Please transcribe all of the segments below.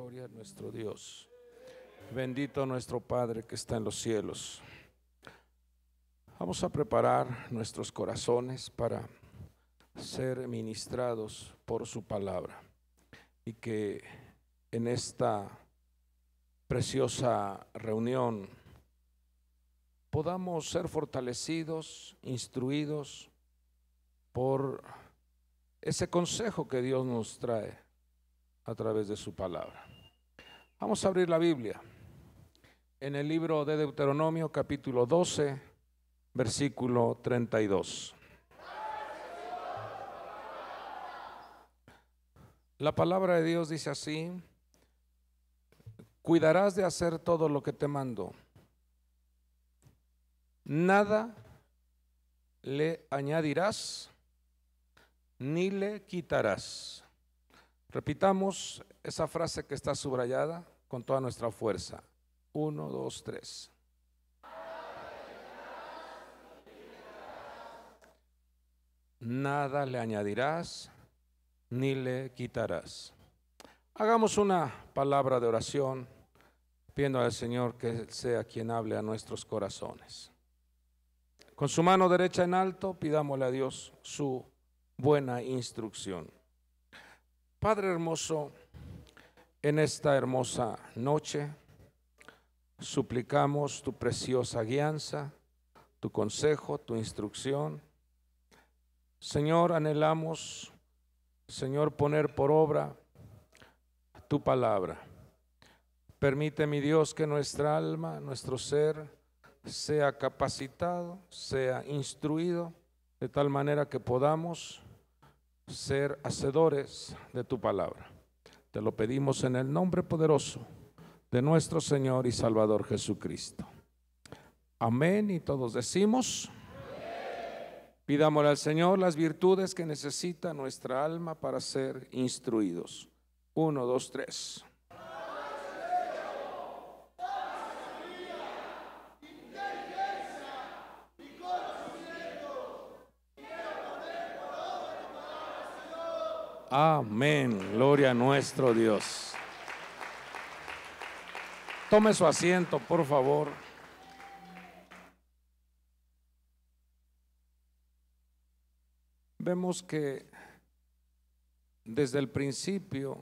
gloria a nuestro Dios. Bendito nuestro Padre que está en los cielos. Vamos a preparar nuestros corazones para ser ministrados por su palabra y que en esta preciosa reunión podamos ser fortalecidos, instruidos por ese consejo que Dios nos trae a través de su palabra. Vamos a abrir la Biblia en el libro de Deuteronomio capítulo 12, versículo 32. La palabra de Dios dice así, cuidarás de hacer todo lo que te mando. Nada le añadirás ni le quitarás. Repitamos esa frase que está subrayada con toda nuestra fuerza. Uno, dos, tres. Nada le añadirás ni le quitarás. Hagamos una palabra de oración pidiendo al Señor que sea quien hable a nuestros corazones. Con su mano derecha en alto, pidámosle a Dios su buena instrucción. Padre hermoso, en esta hermosa noche suplicamos tu preciosa guianza, tu consejo, tu instrucción. Señor, anhelamos, Señor, poner por obra tu palabra. Permite, mi Dios, que nuestra alma, nuestro ser, sea capacitado, sea instruido, de tal manera que podamos ser hacedores de tu palabra. Te lo pedimos en el nombre poderoso de nuestro Señor y Salvador Jesucristo. Amén y todos decimos. Pidámosle al Señor las virtudes que necesita nuestra alma para ser instruidos. Uno, dos, tres. Amén. Gloria a nuestro Dios. Tome su asiento, por favor. Vemos que desde el principio,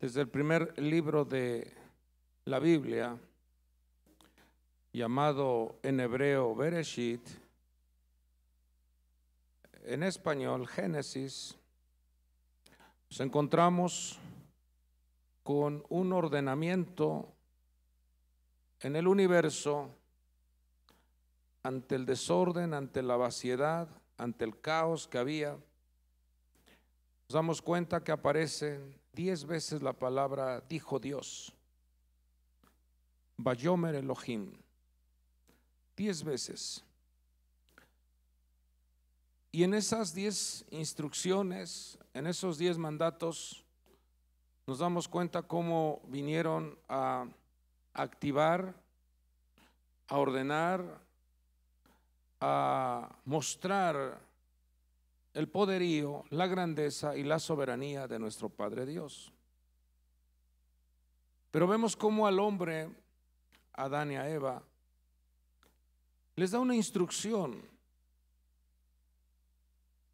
desde el primer libro de la Biblia, llamado en hebreo Bereshit, en español Génesis, nos encontramos con un ordenamiento en el universo ante el desorden, ante la vaciedad, ante el caos que había. Nos damos cuenta que aparece diez veces la palabra dijo Dios. Bayomer Elohim. Diez veces. Y en esas diez instrucciones, en esos diez mandatos, nos damos cuenta cómo vinieron a activar, a ordenar, a mostrar el poderío, la grandeza y la soberanía de nuestro Padre Dios. Pero vemos cómo al hombre, a Adán y a Eva, les da una instrucción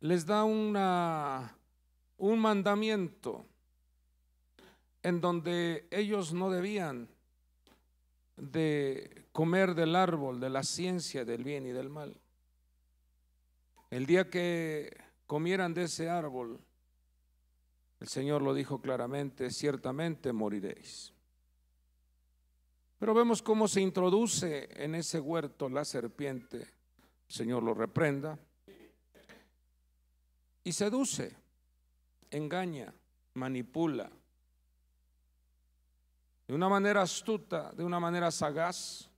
les da una, un mandamiento en donde ellos no debían de comer del árbol de la ciencia del bien y del mal. El día que comieran de ese árbol, el Señor lo dijo claramente, ciertamente moriréis. Pero vemos cómo se introduce en ese huerto la serpiente, el Señor lo reprenda, y seduce, engaña, manipula. De una manera astuta, de una manera sagaz,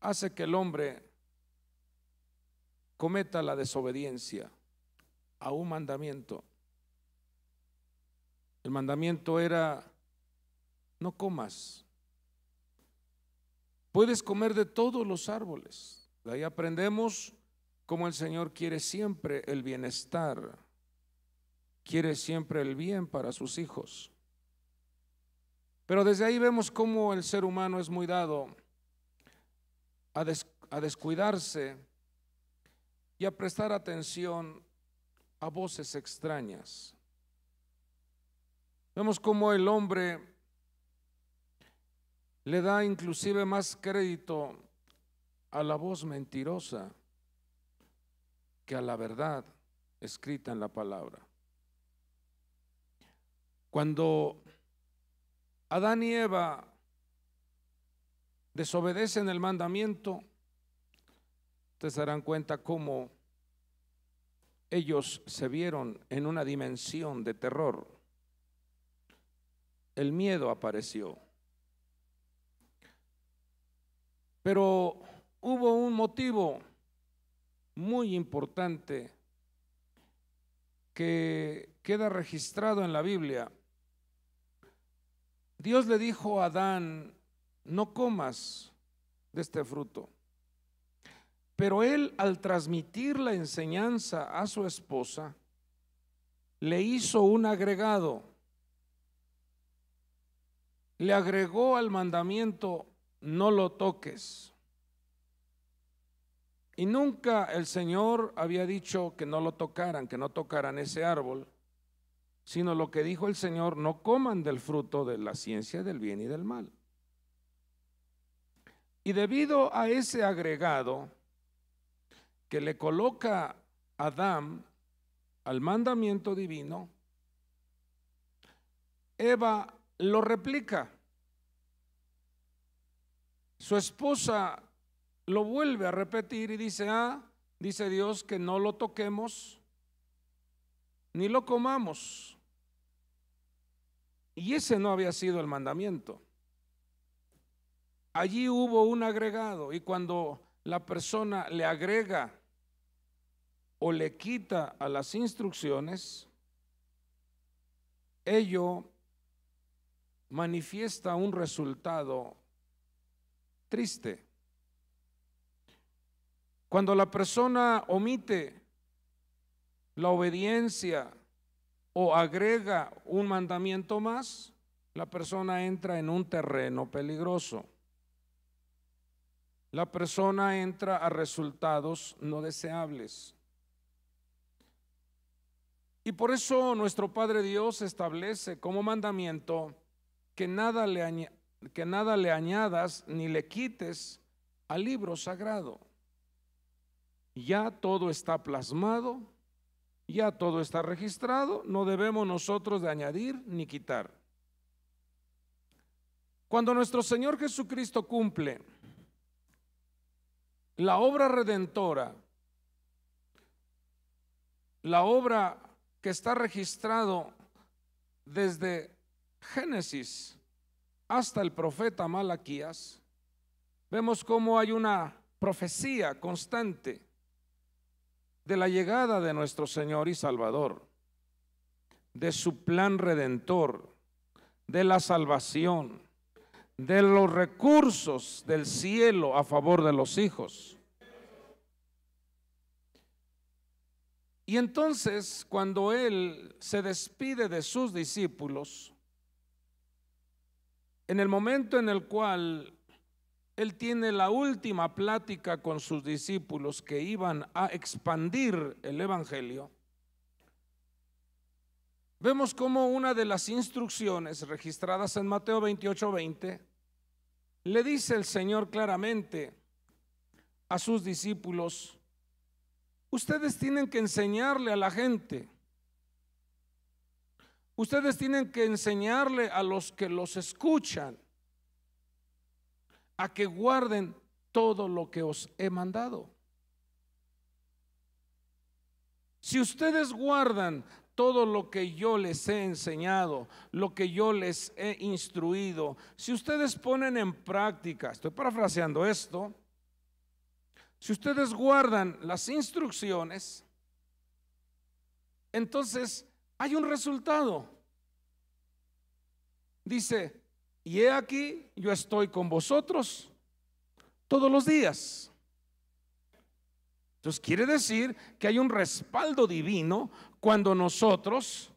hace que el hombre cometa la desobediencia a un mandamiento. El mandamiento era, no comas. Puedes comer de todos los árboles. De ahí aprendemos como el Señor quiere siempre el bienestar, quiere siempre el bien para sus hijos. Pero desde ahí vemos cómo el ser humano es muy dado a, descuidarse y a prestar atención a voces extrañas. Vemos cómo el hombre le da inclusive más crédito a la voz mentirosa que a la verdad escrita en la palabra. Cuando Adán y Eva desobedecen el mandamiento, ustedes darán cuenta cómo ellos se vieron en una dimensión de terror. El miedo apareció. Pero hubo un motivo muy importante que queda registrado en la Biblia. Dios le dijo a Adán, no comas de este fruto. Pero él al transmitir la enseñanza a su esposa, le hizo un agregado. Le agregó al mandamiento, no lo toques. Y nunca el Señor había dicho que no lo tocaran, que no tocaran ese árbol, sino lo que dijo el Señor, no coman del fruto de la ciencia del bien y del mal. Y debido a ese agregado que le coloca Adán al mandamiento divino, Eva lo replica. Su esposa lo vuelve a repetir y dice, ah, dice Dios que no lo toquemos ni lo comamos. Y ese no había sido el mandamiento. Allí hubo un agregado y cuando la persona le agrega o le quita a las instrucciones, ello manifiesta un resultado triste. Cuando la persona omite la obediencia o agrega un mandamiento más, la persona entra en un terreno peligroso. La persona entra a resultados no deseables. Y por eso nuestro Padre Dios establece como mandamiento que nada le, que nada le añadas ni le quites al libro sagrado ya todo está plasmado, ya todo está registrado, no debemos nosotros de añadir ni quitar. Cuando nuestro Señor Jesucristo cumple la obra redentora, la obra que está registrado desde Génesis hasta el profeta Malaquías, vemos cómo hay una profecía constante de la llegada de nuestro Señor y Salvador, de su plan redentor, de la salvación, de los recursos del cielo a favor de los hijos. Y entonces cuando Él se despide de sus discípulos, en el momento en el cual él tiene la última plática con sus discípulos que iban a expandir el Evangelio. Vemos cómo una de las instrucciones registradas en Mateo 28.20, le dice el Señor claramente a sus discípulos, ustedes tienen que enseñarle a la gente, ustedes tienen que enseñarle a los que los escuchan a que guarden todo lo que os he mandado. Si ustedes guardan todo lo que yo les he enseñado, lo que yo les he instruido, si ustedes ponen en práctica, estoy parafraseando esto, si ustedes guardan las instrucciones, entonces hay un resultado. Dice, y he aquí, yo estoy con vosotros todos los días. Entonces quiere decir que hay un respaldo divino cuando nosotros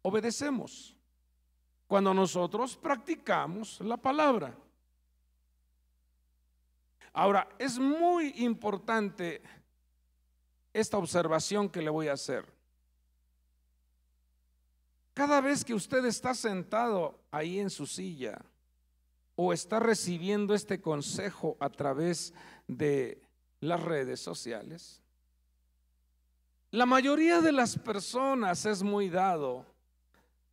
obedecemos, cuando nosotros practicamos la palabra. Ahora, es muy importante esta observación que le voy a hacer. Cada vez que usted está sentado ahí en su silla o está recibiendo este consejo a través de las redes sociales, la mayoría de las personas es muy dado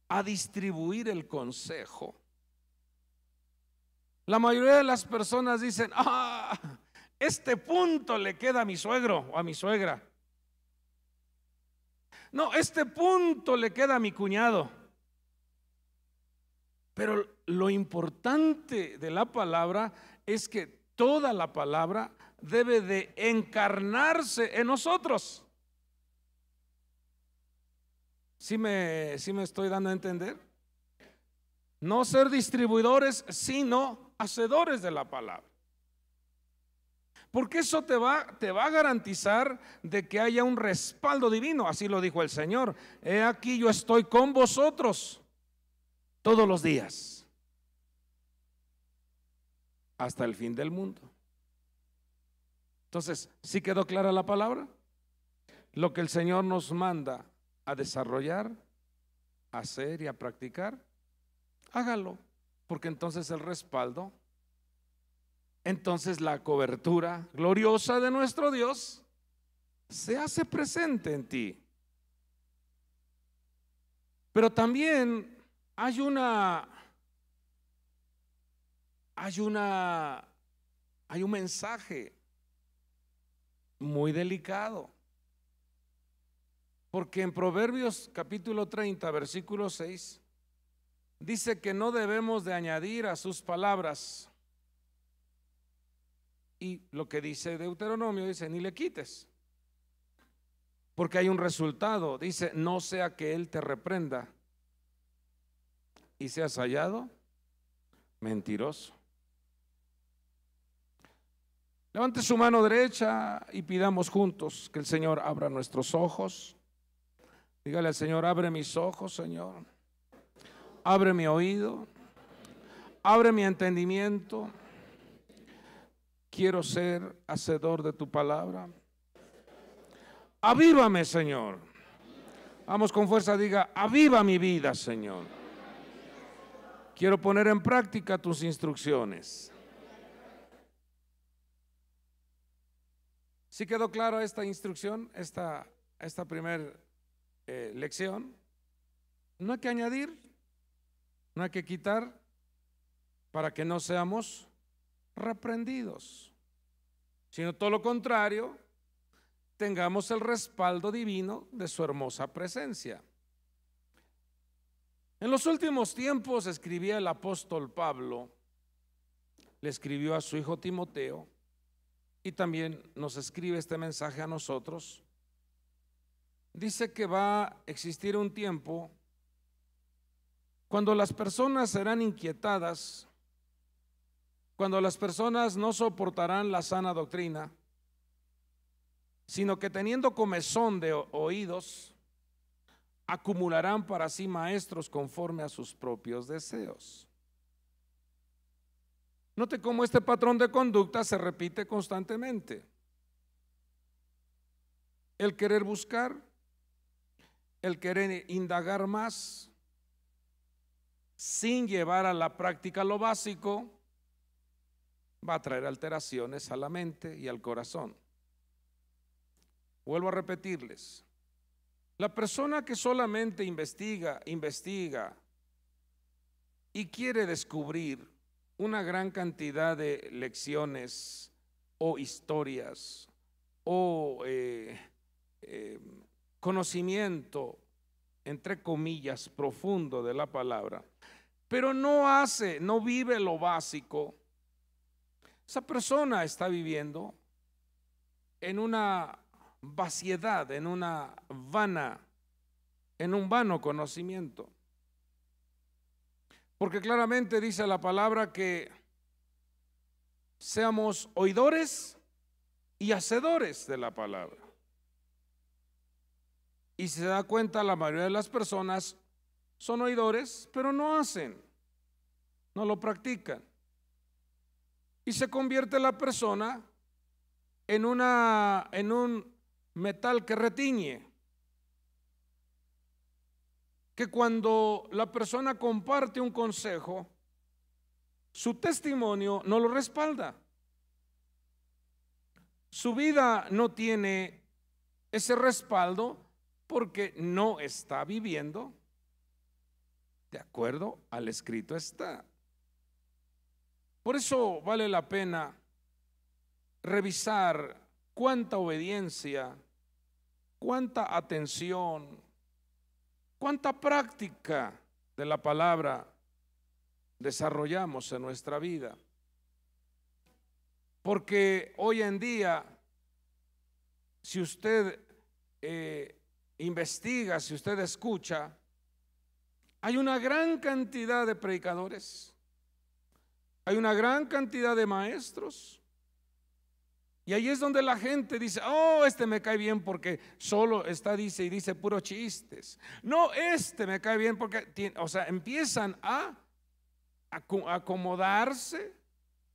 a distribuir el consejo. La mayoría de las personas dicen, ah, este punto le queda a mi suegro o a mi suegra no, este punto le queda a mi cuñado. Pero lo importante de la palabra es que toda la palabra debe de encarnarse en nosotros. ¿Sí me, sí me estoy dando a entender? No ser distribuidores, sino hacedores de la palabra. Porque eso te va, a garantizar de que haya un respaldo divino. Así lo dijo el Señor. He aquí yo estoy con vosotros todos los días. Hasta el fin del mundo. Entonces, ¿sí quedó clara la palabra? Lo que el Señor nos manda a desarrollar, a hacer y a practicar, hágalo. Porque entonces el respaldo entonces la cobertura gloriosa de nuestro Dios se hace presente en ti. Pero también hay una hay una hay un mensaje muy delicado. Porque en Proverbios capítulo 30, versículo 6 dice que no debemos de añadir a sus palabras y lo que dice Deuteronomio dice, ni le quites. Porque hay un resultado. Dice, no sea que Él te reprenda y seas hallado mentiroso. Levante su mano derecha y pidamos juntos que el Señor abra nuestros ojos. Dígale al Señor, abre mis ojos, Señor. Abre mi oído. Abre mi entendimiento Quiero ser hacedor de tu palabra. Avívame, Señor. Vamos con fuerza, diga, aviva mi vida, Señor. Quiero poner en práctica tus instrucciones. ¿Sí quedó claro esta instrucción, esta, esta primera eh, lección? No hay que añadir, no hay que quitar para que no seamos reprendidos, sino todo lo contrario, tengamos el respaldo divino de su hermosa presencia. En los últimos tiempos escribía el apóstol Pablo, le escribió a su hijo Timoteo y también nos escribe este mensaje a nosotros. Dice que va a existir un tiempo cuando las personas serán inquietadas cuando las personas no soportarán la sana doctrina, sino que teniendo comezón de oídos, acumularán para sí maestros conforme a sus propios deseos. Note cómo este patrón de conducta se repite constantemente. El querer buscar, el querer indagar más, sin llevar a la práctica lo básico, va a traer alteraciones a la mente y al corazón. Vuelvo a repetirles, la persona que solamente investiga, investiga y quiere descubrir una gran cantidad de lecciones o historias o eh, eh, conocimiento, entre comillas, profundo de la palabra, pero no hace, no vive lo básico, esa persona está viviendo en una vaciedad, en una vana, en un vano conocimiento. Porque claramente dice la palabra que seamos oidores y hacedores de la palabra. Y se da cuenta la mayoría de las personas son oidores, pero no hacen, no lo practican y se convierte la persona en, una, en un metal que retiñe. Que cuando la persona comparte un consejo, su testimonio no lo respalda. Su vida no tiene ese respaldo porque no está viviendo de acuerdo al escrito está. Por eso vale la pena revisar cuánta obediencia, cuánta atención, cuánta práctica de la palabra desarrollamos en nuestra vida. Porque hoy en día, si usted eh, investiga, si usted escucha, hay una gran cantidad de predicadores hay una gran cantidad de maestros. Y ahí es donde la gente dice, oh, este me cae bien porque solo está, dice, y dice puro chistes. No, este me cae bien porque, o sea, empiezan a acomodarse,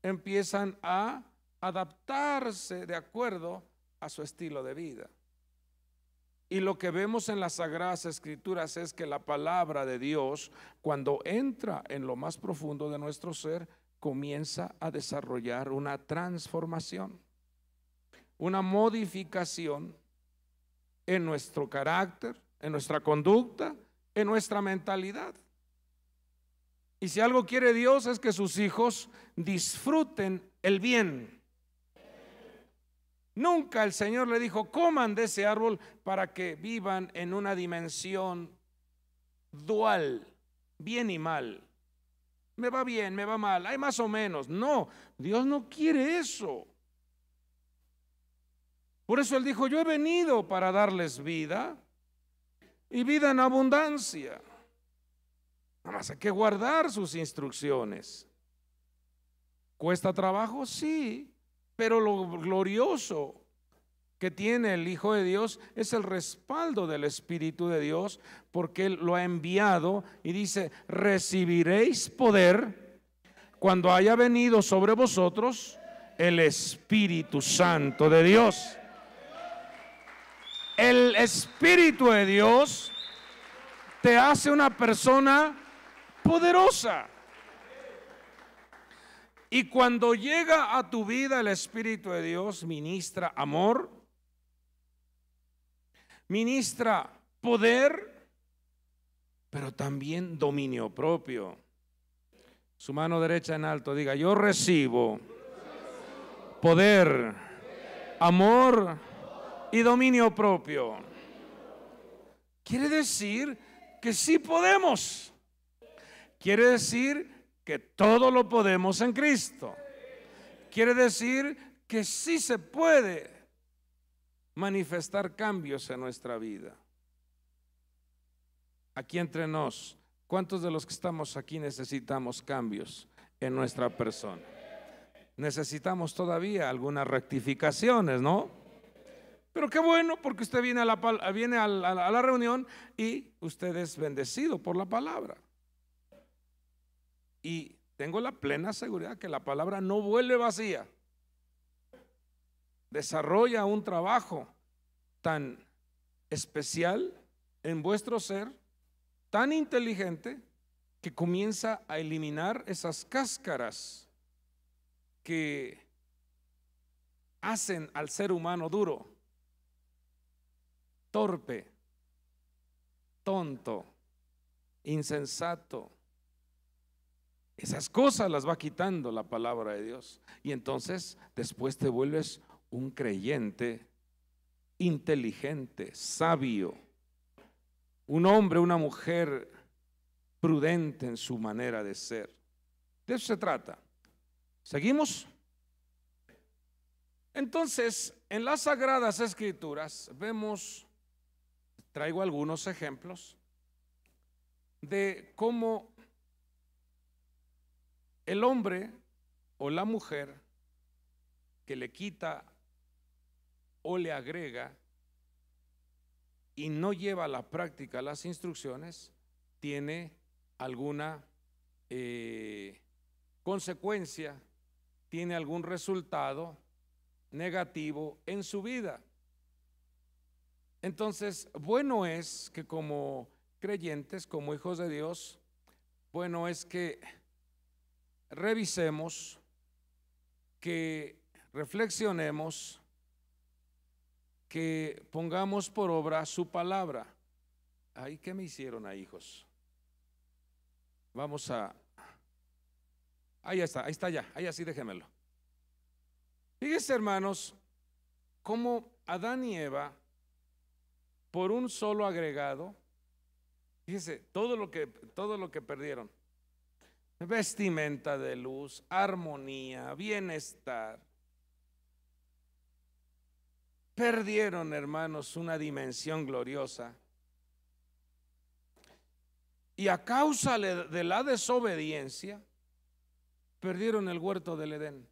empiezan a adaptarse de acuerdo a su estilo de vida. Y lo que vemos en las sagradas escrituras es que la palabra de Dios, cuando entra en lo más profundo de nuestro ser, comienza a desarrollar una transformación, una modificación en nuestro carácter, en nuestra conducta, en nuestra mentalidad. Y si algo quiere Dios es que sus hijos disfruten el bien. Nunca el Señor le dijo, coman de ese árbol para que vivan en una dimensión dual, bien y mal. Me va bien, me va mal, hay más o menos. No, Dios no quiere eso. Por eso Él dijo, yo he venido para darles vida y vida en abundancia. Nada más hay que guardar sus instrucciones. ¿Cuesta trabajo? Sí, pero lo glorioso que tiene el Hijo de Dios es el respaldo del Espíritu de Dios, porque Él lo ha enviado y dice, recibiréis poder cuando haya venido sobre vosotros el Espíritu Santo de Dios. El Espíritu de Dios te hace una persona poderosa. Y cuando llega a tu vida el Espíritu de Dios, ministra amor, ministra poder, pero también dominio propio. Su mano derecha en alto diga, yo recibo poder, amor y dominio propio. Quiere decir que sí podemos. Quiere decir que todo lo podemos en Cristo. Quiere decir que sí se puede manifestar cambios en nuestra vida. Aquí entre nos, ¿cuántos de los que estamos aquí necesitamos cambios en nuestra persona? Necesitamos todavía algunas rectificaciones, ¿no? Pero qué bueno, porque usted viene a la, viene a la reunión y usted es bendecido por la palabra. Y tengo la plena seguridad que la palabra no vuelve vacía desarrolla un trabajo tan especial en vuestro ser, tan inteligente, que comienza a eliminar esas cáscaras que hacen al ser humano duro, torpe, tonto, insensato. Esas cosas las va quitando la palabra de Dios. Y entonces después te vuelves un creyente inteligente, sabio, un hombre, una mujer prudente en su manera de ser. De eso se trata. ¿Seguimos? Entonces, en las Sagradas Escrituras vemos, traigo algunos ejemplos, de cómo el hombre o la mujer que le quita o le agrega y no lleva a la práctica las instrucciones, tiene alguna eh, consecuencia, tiene algún resultado negativo en su vida. Entonces, bueno es que como creyentes, como hijos de Dios, bueno es que revisemos, que reflexionemos que pongamos por obra su palabra. Ay, ¿qué me hicieron a hijos? Vamos a... Ahí está, ahí está ya, ahí así déjemelo Fíjense, hermanos, cómo Adán y Eva, por un solo agregado, fíjense, todo lo que, todo lo que perdieron, vestimenta de luz, armonía, bienestar, perdieron, hermanos, una dimensión gloriosa. Y a causa de la desobediencia, perdieron el huerto del Edén.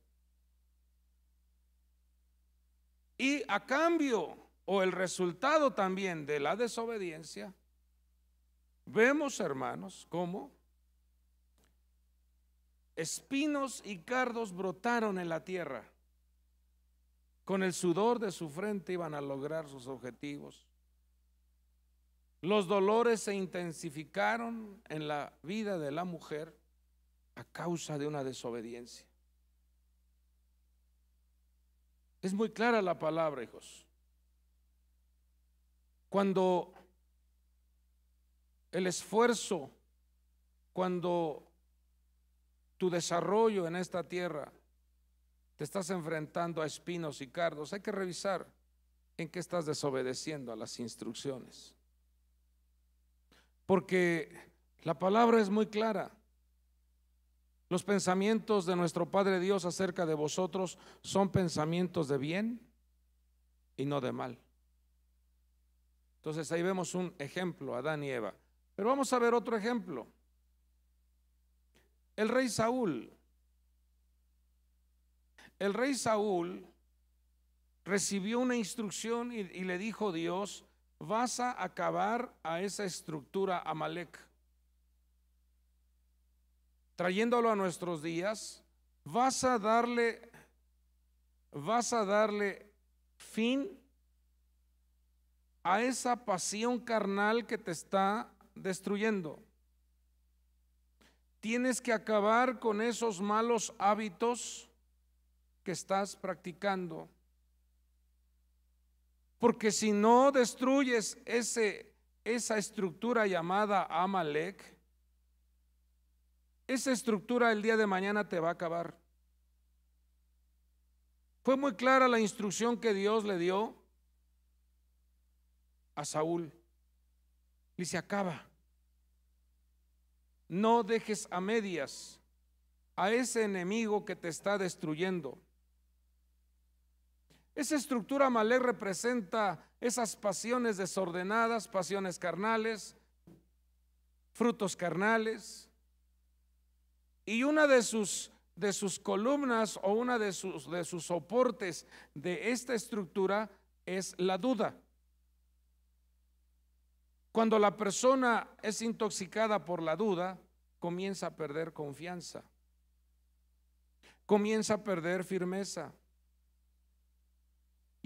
Y a cambio, o el resultado también de la desobediencia, vemos, hermanos, cómo espinos y cardos brotaron en la tierra. Con el sudor de su frente iban a lograr sus objetivos. Los dolores se intensificaron en la vida de la mujer a causa de una desobediencia. Es muy clara la palabra, hijos. Cuando el esfuerzo, cuando tu desarrollo en esta tierra te estás enfrentando a espinos y cardos. Hay que revisar en qué estás desobedeciendo a las instrucciones. Porque la palabra es muy clara. Los pensamientos de nuestro Padre Dios acerca de vosotros son pensamientos de bien y no de mal. Entonces ahí vemos un ejemplo, Adán y Eva. Pero vamos a ver otro ejemplo. El rey Saúl el rey Saúl recibió una instrucción y, le dijo Dios, vas a acabar a esa estructura Amalek. Trayéndolo a nuestros días, vas a darle vas a darle fin a esa pasión carnal que te está destruyendo. Tienes que acabar con esos malos hábitos que estás practicando. Porque si no destruyes ese, esa estructura llamada Amalek, esa estructura el día de mañana te va a acabar. Fue muy clara la instrucción que Dios le dio a Saúl. Y dice, acaba. No dejes a medias a ese enemigo que te está destruyendo. Esa estructura malé representa esas pasiones desordenadas, pasiones carnales, frutos carnales. Y una de sus, de sus columnas o una de sus, de sus soportes de esta estructura es la duda. Cuando la persona es intoxicada por la duda, comienza a perder confianza, comienza a perder firmeza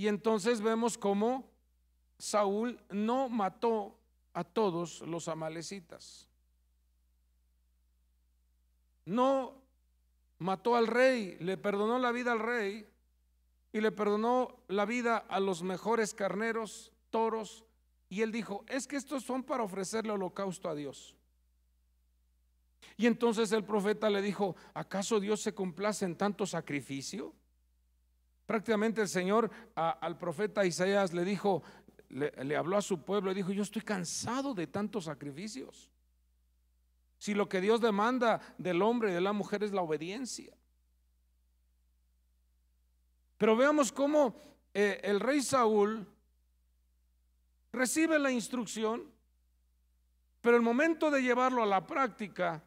y entonces vemos cómo Saúl no mató a todos los amalecitas. No mató al rey, le perdonó la vida al rey y le perdonó la vida a los mejores carneros, toros. Y él dijo, es que estos son para ofrecerle holocausto a Dios. Y entonces el profeta le dijo, ¿acaso Dios se complace en tanto sacrificio? Prácticamente el Señor al profeta Isaías le dijo, le, habló a su pueblo y dijo, yo estoy cansado de tantos sacrificios. Si lo que Dios demanda del hombre y de la mujer es la obediencia. Pero veamos cómo eh, el rey Saúl recibe la instrucción, pero el momento de llevarlo a la práctica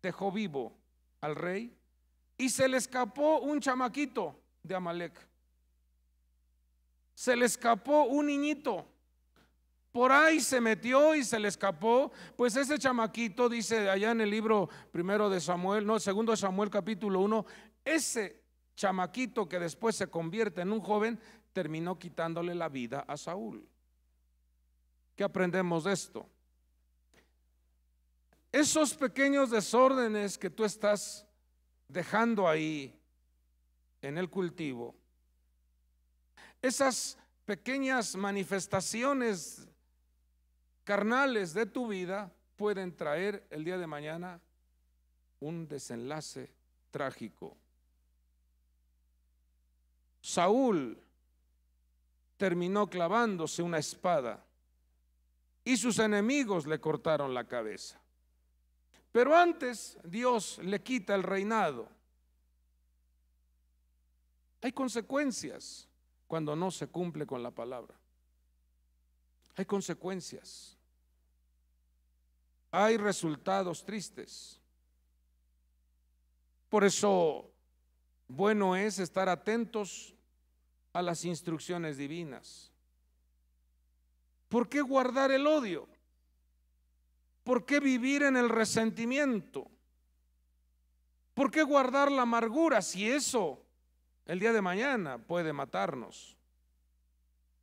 dejó vivo al rey y se le escapó un chamaquito de Amalek. Se le escapó un niñito. Por ahí se metió y se le escapó. Pues ese chamaquito, dice allá en el libro primero de Samuel, no, segundo de Samuel capítulo 1, ese chamaquito que después se convierte en un joven, terminó quitándole la vida a Saúl. ¿Qué aprendemos de esto? Esos pequeños desórdenes que tú estás dejando ahí en el cultivo esas pequeñas manifestaciones carnales de tu vida pueden traer el día de mañana un desenlace trágico. Saúl terminó clavándose una espada y sus enemigos le cortaron la cabeza. Pero antes Dios le quita el reinado. Hay consecuencias cuando no se cumple con la palabra. Hay consecuencias. Hay resultados tristes. Por eso, bueno es estar atentos a las instrucciones divinas. ¿Por qué guardar el odio? ¿Por qué vivir en el resentimiento? ¿Por qué guardar la amargura si eso el día de mañana puede matarnos?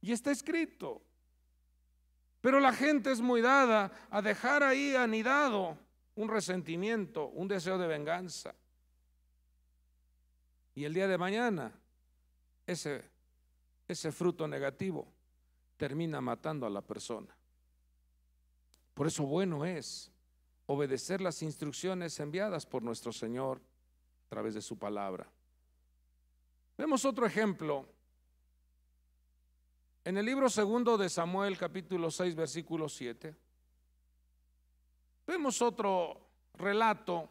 Y está escrito. Pero la gente es muy dada a dejar ahí anidado un resentimiento, un deseo de venganza. Y el día de mañana ese, ese fruto negativo termina matando a la persona. Por eso bueno es obedecer las instrucciones enviadas por nuestro Señor a través de su palabra. Vemos otro ejemplo. En el libro segundo de Samuel, capítulo 6, versículo 7, vemos otro relato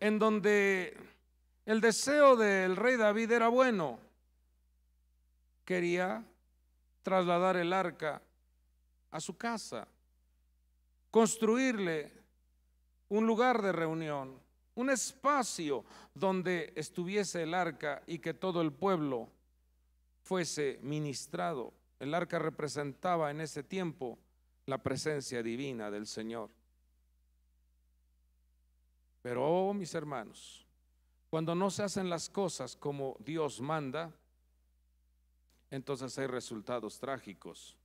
en donde el deseo del rey David era bueno. Quería trasladar el arca a su casa, construirle un lugar de reunión, un espacio donde estuviese el arca y que todo el pueblo fuese ministrado. El arca representaba en ese tiempo la presencia divina del Señor. Pero, oh, mis hermanos, cuando no se hacen las cosas como Dios manda, entonces hay resultados trágicos.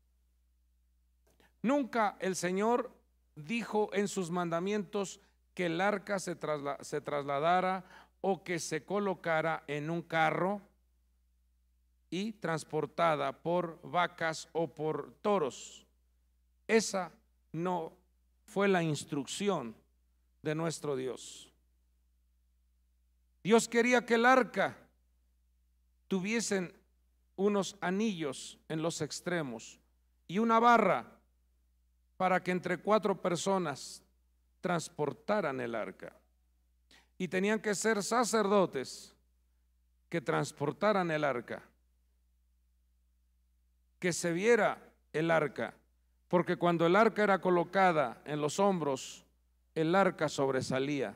Nunca el Señor dijo en sus mandamientos que el arca se, trasladara o que se colocara en un carro y transportada por vacas o por toros. Esa no fue la instrucción de nuestro Dios. Dios quería que el arca tuviesen unos anillos en los extremos y una barra para que entre cuatro personas transportaran el arca. Y tenían que ser sacerdotes que transportaran el arca, que se viera el arca, porque cuando el arca era colocada en los hombros, el arca sobresalía.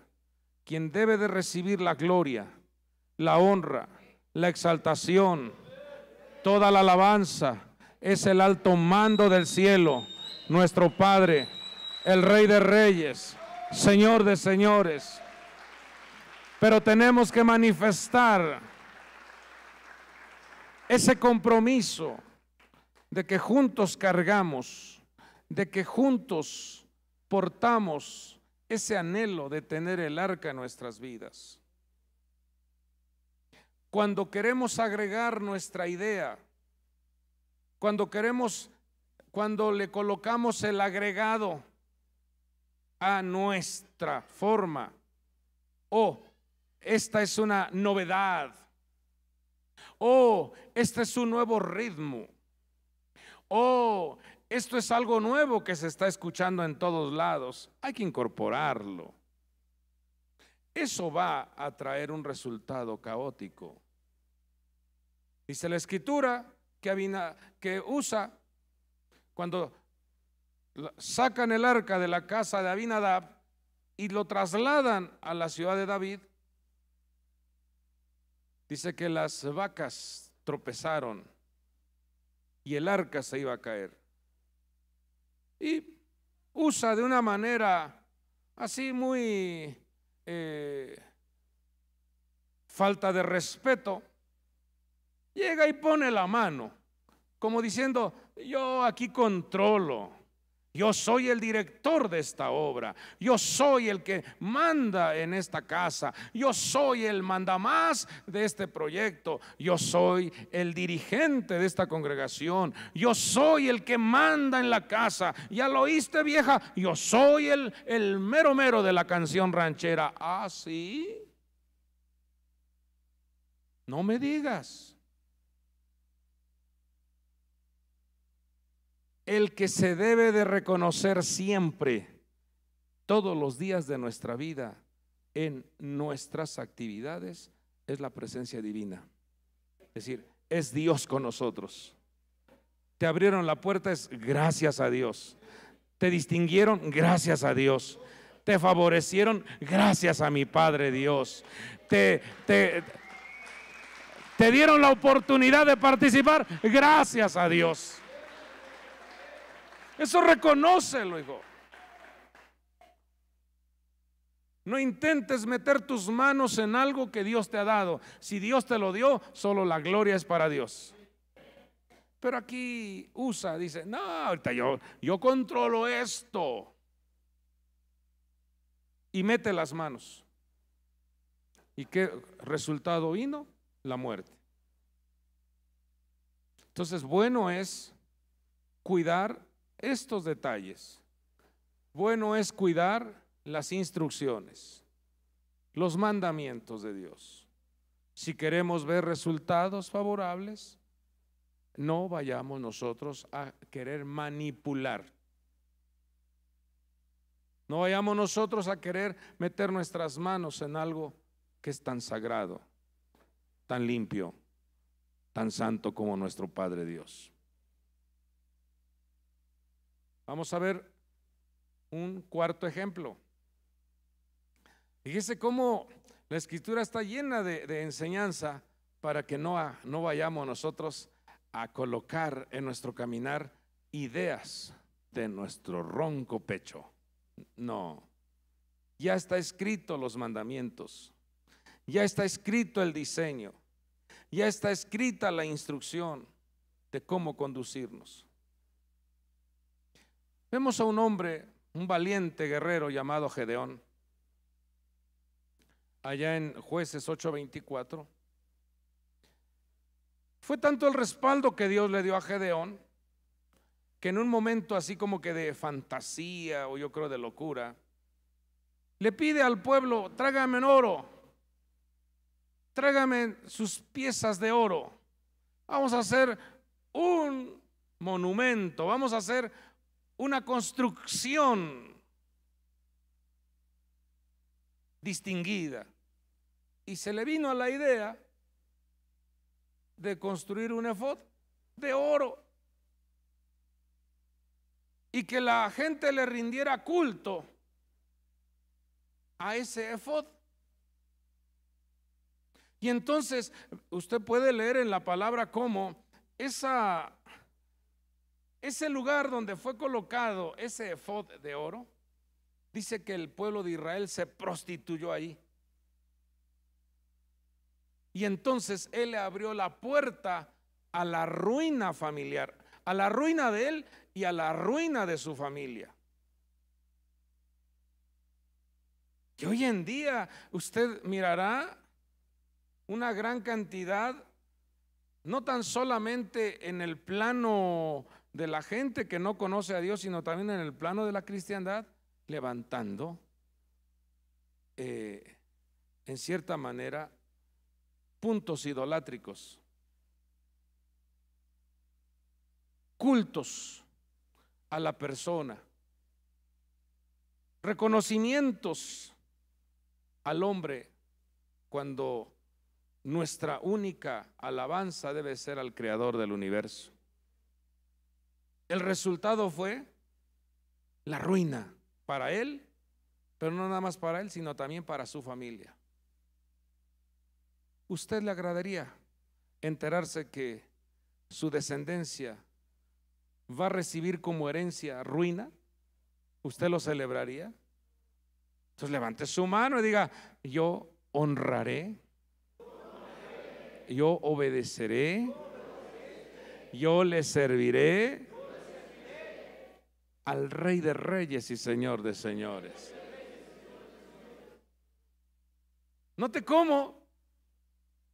Quien debe de recibir la gloria, la honra, la exaltación, toda la alabanza, es el alto mando del cielo nuestro Padre, el Rey de Reyes, Señor de Señores. Pero tenemos que manifestar ese compromiso de que juntos cargamos, de que juntos portamos ese anhelo de tener el arca en nuestras vidas. Cuando queremos agregar nuestra idea, cuando queremos cuando le colocamos el agregado a nuestra forma. Oh, esta es una novedad. Oh, este es un nuevo ritmo. Oh, esto es algo nuevo que se está escuchando en todos lados. Hay que incorporarlo. Eso va a traer un resultado caótico. Dice la escritura que, que usa cuando sacan el arca de la casa de Abinadab y lo trasladan a la ciudad de David, dice que las vacas tropezaron y el arca se iba a caer. Y usa de una manera así muy eh, falta de respeto, llega y pone la mano, como diciendo, yo aquí controlo. Yo soy el director de esta obra. Yo soy el que manda en esta casa. Yo soy el mandamás de este proyecto. Yo soy el dirigente de esta congregación. Yo soy el que manda en la casa. Ya lo oíste, vieja. Yo soy el, el mero mero de la canción ranchera. Ah, sí. No me digas. el que se debe de reconocer siempre, todos los días de nuestra vida, en nuestras actividades, es la presencia divina. Es decir, es Dios con nosotros. Te abrieron la puerta, es gracias a Dios. Te distinguieron, gracias a Dios. Te favorecieron, gracias a mi Padre Dios. Te, te, te dieron la oportunidad de participar, gracias a Dios. Eso reconócelo, hijo. No intentes meter tus manos en algo que Dios te ha dado. Si Dios te lo dio, solo la gloria es para Dios. Pero aquí usa, dice, no, ahorita yo, yo controlo esto. Y mete las manos. ¿Y qué resultado vino? La muerte. Entonces, bueno es cuidar estos detalles. Bueno es cuidar las instrucciones, los mandamientos de Dios. Si queremos ver resultados favorables, no vayamos nosotros a querer manipular. No vayamos nosotros a querer meter nuestras manos en algo que es tan sagrado, tan limpio, tan santo como nuestro Padre Dios. Vamos a ver un cuarto ejemplo. Fíjese cómo la escritura está llena de, enseñanza para que no, no vayamos nosotros a colocar en nuestro caminar ideas de nuestro ronco pecho. No, ya está escrito los mandamientos, ya está escrito el diseño, ya está escrita la instrucción de cómo conducirnos. Vemos a un hombre, un valiente guerrero llamado Gedeón, allá en jueces 8:24. Fue tanto el respaldo que Dios le dio a Gedeón, que en un momento así como que de fantasía o yo creo de locura, le pide al pueblo, trágame en oro, trágame sus piezas de oro, vamos a hacer un monumento, vamos a hacer una construcción distinguida. Y se le vino a la idea de construir un efod de oro y que la gente le rindiera culto a ese efod. Y entonces usted puede leer en la palabra cómo esa ese lugar donde fue colocado ese efod de oro, dice que el pueblo de Israel se prostituyó ahí. Y entonces él le abrió la puerta a la ruina familiar, a la ruina de él y a la ruina de su familia. Y hoy en día usted mirará una gran cantidad, no tan solamente en el plano de la gente que no conoce a Dios, sino también en el plano de la cristiandad, levantando, eh, en cierta manera, puntos idolátricos, cultos a la persona, reconocimientos al hombre cuando nuestra única alabanza debe ser al Creador del universo. El resultado fue la ruina para él, pero no nada más para él, sino también para su familia. ¿Usted le agradaría enterarse que su descendencia va a recibir como herencia ruina? ¿Usted lo celebraría? Entonces levante su mano y diga, yo honraré, yo obedeceré, yo le serviré al Rey de Reyes y Señor de Señores. Note como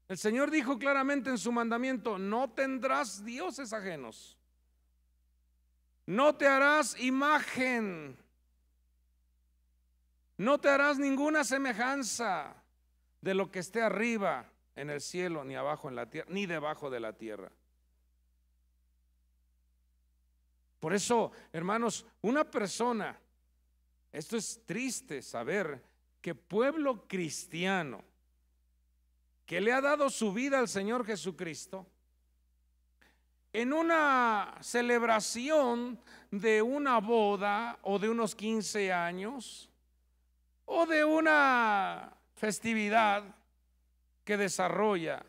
el Señor dijo claramente en su mandamiento, no tendrás dioses ajenos, no te harás imagen, no te harás ninguna semejanza de lo que esté arriba en el cielo, ni abajo en la tierra, ni debajo de la tierra. Por eso, hermanos, una persona, esto es triste saber que pueblo cristiano que le ha dado su vida al Señor Jesucristo, en una celebración de una boda o de unos 15 años o de una festividad que desarrolla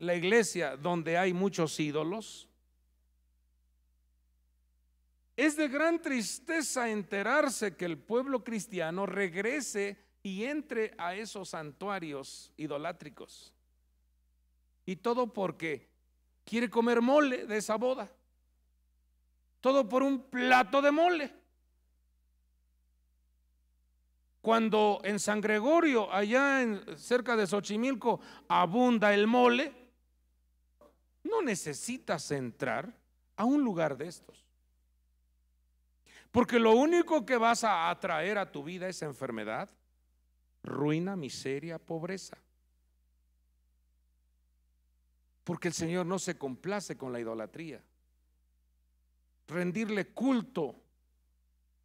la iglesia donde hay muchos ídolos, es de gran tristeza enterarse que el pueblo cristiano regrese y entre a esos santuarios idolátricos. Y todo porque quiere comer mole de esa boda. Todo por un plato de mole. Cuando en San Gregorio, allá en, cerca de Xochimilco, abunda el mole, no necesitas entrar a un lugar de estos. Porque lo único que vas a atraer a tu vida es enfermedad, ruina, miseria, pobreza. Porque el Señor no se complace con la idolatría. Rendirle culto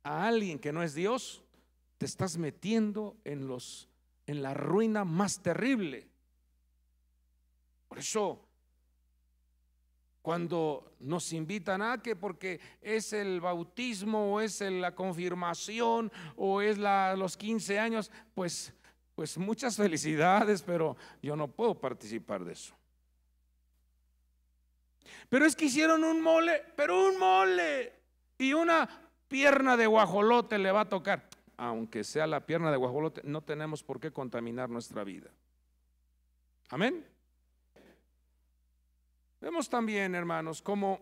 a alguien que no es Dios, te estás metiendo en los en la ruina más terrible. Por eso cuando nos invitan a que porque es el bautismo o es la confirmación o es los 15 años, pues, pues muchas felicidades, pero yo no puedo participar de eso. Pero es que hicieron un mole, pero un mole. Y una pierna de guajolote le va a tocar. Aunque sea la pierna de guajolote, no tenemos por qué contaminar nuestra vida. Amén. Vemos también, hermanos, cómo,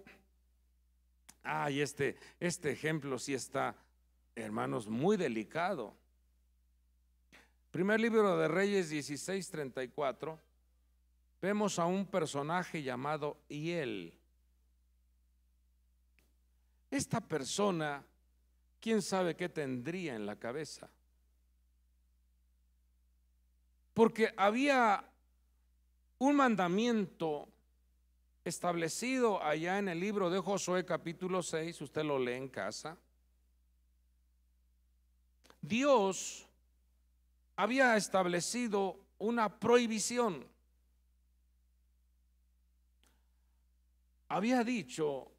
ay, este, este ejemplo sí está, hermanos, muy delicado. Primer libro de Reyes 16:34, vemos a un personaje llamado Hiel. Esta persona, quién sabe qué tendría en la cabeza. Porque había un mandamiento establecido allá en el libro de Josué capítulo 6, usted lo lee en casa, Dios había establecido una prohibición. Había dicho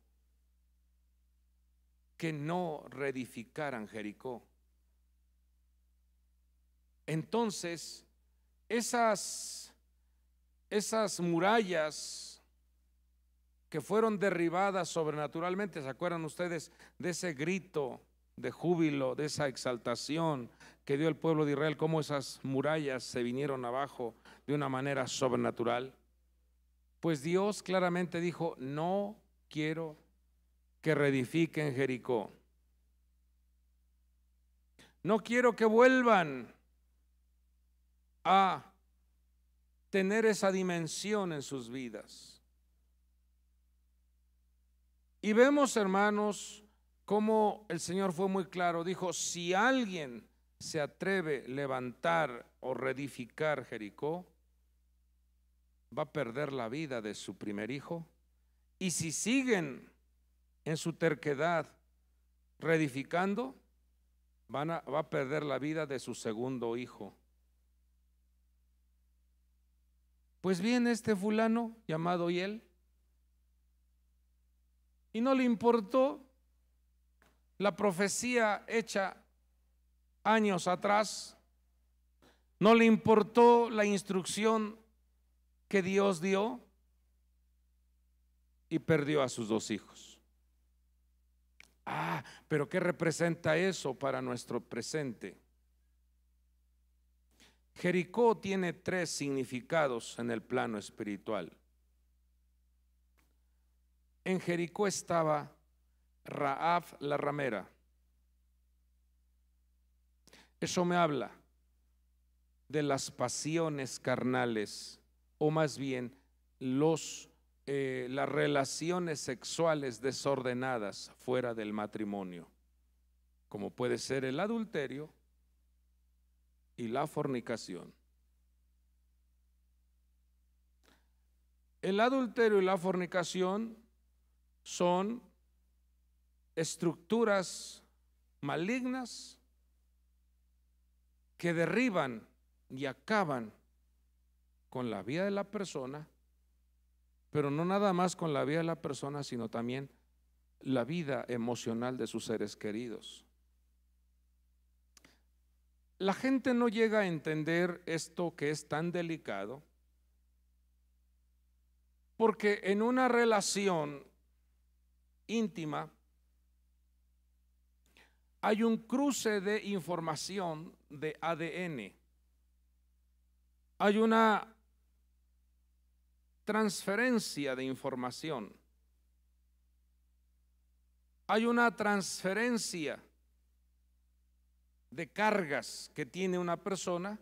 que no reedificaran Jericó. Entonces, esas, esas murallas que fueron derribadas sobrenaturalmente. ¿Se acuerdan ustedes de ese grito de júbilo, de esa exaltación que dio el pueblo de Israel, cómo esas murallas se vinieron abajo de una manera sobrenatural? Pues Dios claramente dijo, no quiero que reedifiquen Jericó. No quiero que vuelvan a tener esa dimensión en sus vidas. Y vemos, hermanos, cómo el Señor fue muy claro. Dijo, si alguien se atreve a levantar o reedificar Jericó, va a perder la vida de su primer hijo. Y si siguen en su terquedad reedificando, va a perder la vida de su segundo hijo. Pues bien, este fulano llamado él y no le importó la profecía hecha años atrás, no le importó la instrucción que Dios dio y perdió a sus dos hijos. Ah, pero ¿qué representa eso para nuestro presente? Jericó tiene tres significados en el plano espiritual en Jericó estaba Raab la ramera. Eso me habla de las pasiones carnales, o más bien los, eh, las relaciones sexuales desordenadas fuera del matrimonio, como puede ser el adulterio y la fornicación. El adulterio y la fornicación son estructuras malignas que derriban y acaban con la vida de la persona, pero no nada más con la vida de la persona, sino también la vida emocional de sus seres queridos. La gente no llega a entender esto que es tan delicado, porque en una relación íntima, hay un cruce de información de ADN. Hay una transferencia de información. Hay una transferencia de cargas que tiene una persona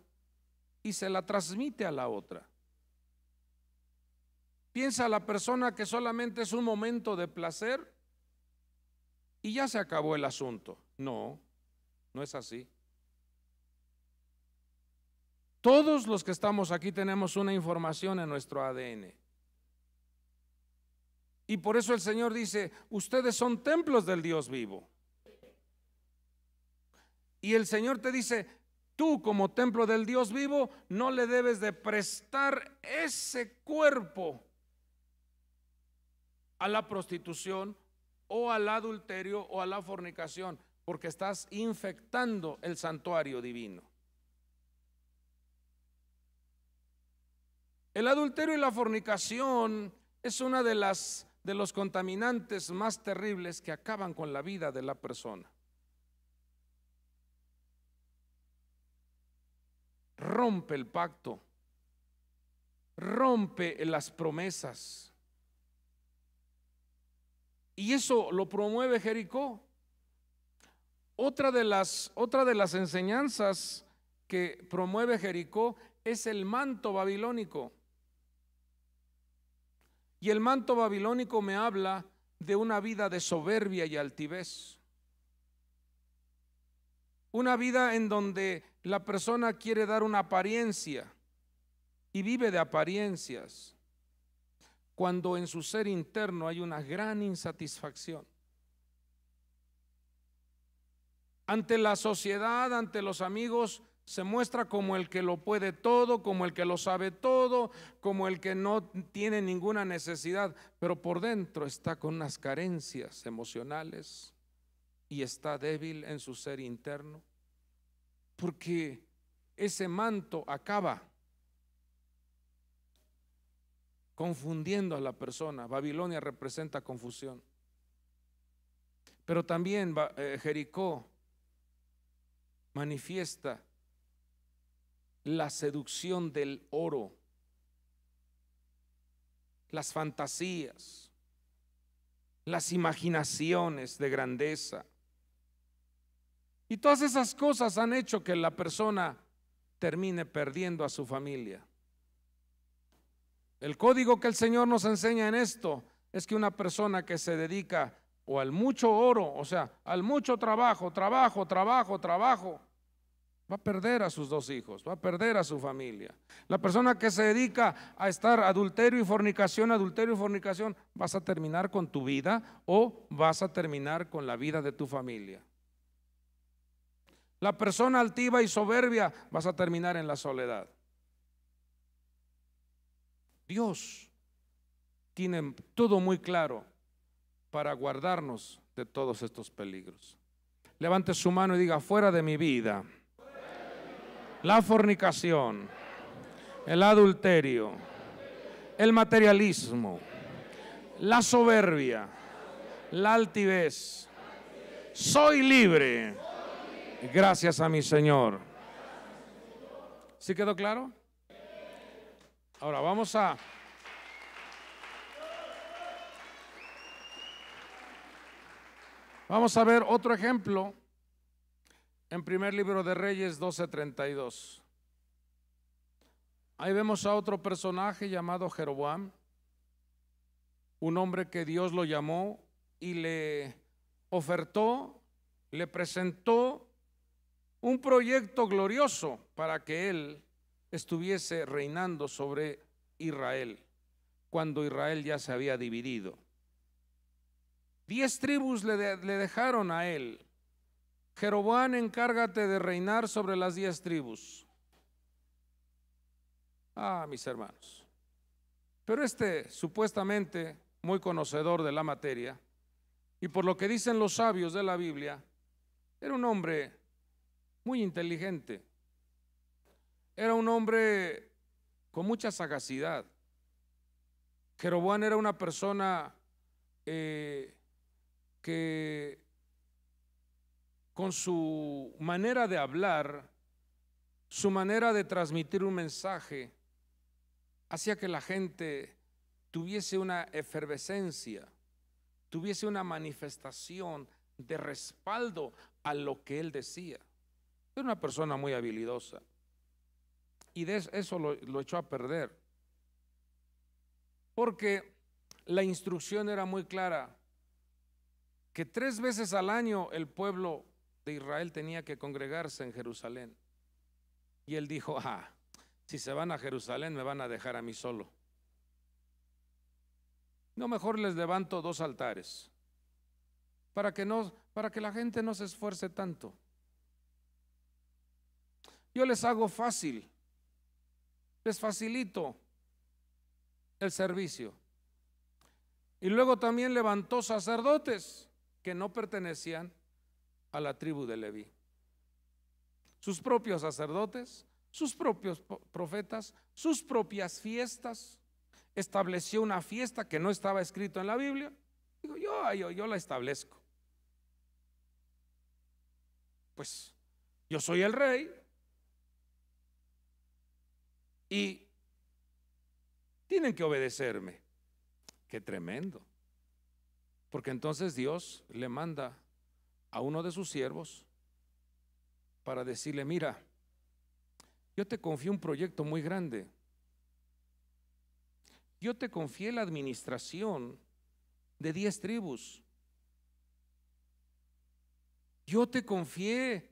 y se la transmite a la otra. Piensa la persona que solamente es un momento de placer y ya se acabó el asunto. No, no es así. Todos los que estamos aquí tenemos una información en nuestro ADN. Y por eso el Señor dice, ustedes son templos del Dios vivo. Y el Señor te dice, tú como templo del Dios vivo, no le debes de prestar ese cuerpo a la prostitución o al adulterio o a la fornicación, porque estás infectando el santuario divino. El adulterio y la fornicación es una de las de los contaminantes más terribles que acaban con la vida de la persona. Rompe el pacto, rompe las promesas. Y eso lo promueve Jericó. Otra de las, otra de las enseñanzas que promueve Jericó es el manto babilónico. Y el manto babilónico me habla de una vida de soberbia y altivez. Una vida en donde la persona quiere dar una apariencia y vive de apariencias cuando en su ser interno hay una gran insatisfacción. Ante la sociedad, ante los amigos, se muestra como el que lo puede todo, como el que lo sabe todo, como el que no tiene ninguna necesidad, pero por dentro está con unas carencias emocionales y está débil en su ser interno, porque ese manto acaba confundiendo a la persona. Babilonia representa confusión. Pero también eh, Jericó manifiesta la seducción del oro, las fantasías, las imaginaciones de grandeza. Y todas esas cosas han hecho que la persona termine perdiendo a su familia. El código que el Señor nos enseña en esto es que una persona que se dedica o al mucho oro, o sea, al mucho trabajo, trabajo, trabajo, trabajo, va a perder a sus dos hijos, va a perder a su familia. La persona que se dedica a estar adulterio y fornicación, adulterio y fornicación, vas a terminar con tu vida o vas a terminar con la vida de tu familia. La persona altiva y soberbia, vas a terminar en la soledad. Dios tiene todo muy claro para guardarnos de todos estos peligros. Levante su mano y diga, fuera de mi vida, la fornicación, el adulterio, el materialismo, la soberbia, la altivez. Soy libre gracias a mi Señor. ¿Sí quedó claro? Ahora vamos a... Vamos a ver otro ejemplo en primer libro de Reyes 12:32. Ahí vemos a otro personaje llamado Jeroboam, un hombre que Dios lo llamó y le ofertó, le presentó un proyecto glorioso para que él estuviese reinando sobre Israel, cuando Israel ya se había dividido. Diez tribus le, dejaron a él. Jeroboam, encárgate de reinar sobre las diez tribus. Ah, mis hermanos. Pero este supuestamente muy conocedor de la materia, y por lo que dicen los sabios de la Biblia, era un hombre muy inteligente, era un hombre con mucha sagacidad. Jeroboam era una persona eh, que con su manera de hablar, su manera de transmitir un mensaje, hacía que la gente tuviese una efervescencia, tuviese una manifestación de respaldo a lo que él decía. Era una persona muy habilidosa y eso lo, echó a perder. Porque la instrucción era muy clara, que tres veces al año el pueblo de Israel tenía que congregarse en Jerusalén. Y él dijo, ah, si se van a Jerusalén me van a dejar a mí solo. No, mejor les levanto dos altares para que, para que la gente no se esfuerce tanto. Yo les hago fácil les facilito el servicio. Y luego también levantó sacerdotes que no pertenecían a la tribu de Leví. Sus propios sacerdotes, sus propios profetas, sus propias fiestas. Estableció una fiesta que no estaba escrito en la Biblia. Digo, yo, yo la establezco. Pues yo soy el rey, y tienen que obedecerme. Qué tremendo. Porque entonces Dios le manda a uno de sus siervos para decirle, mira, yo te confío un proyecto muy grande. Yo te confié la administración de diez tribus. Yo te confié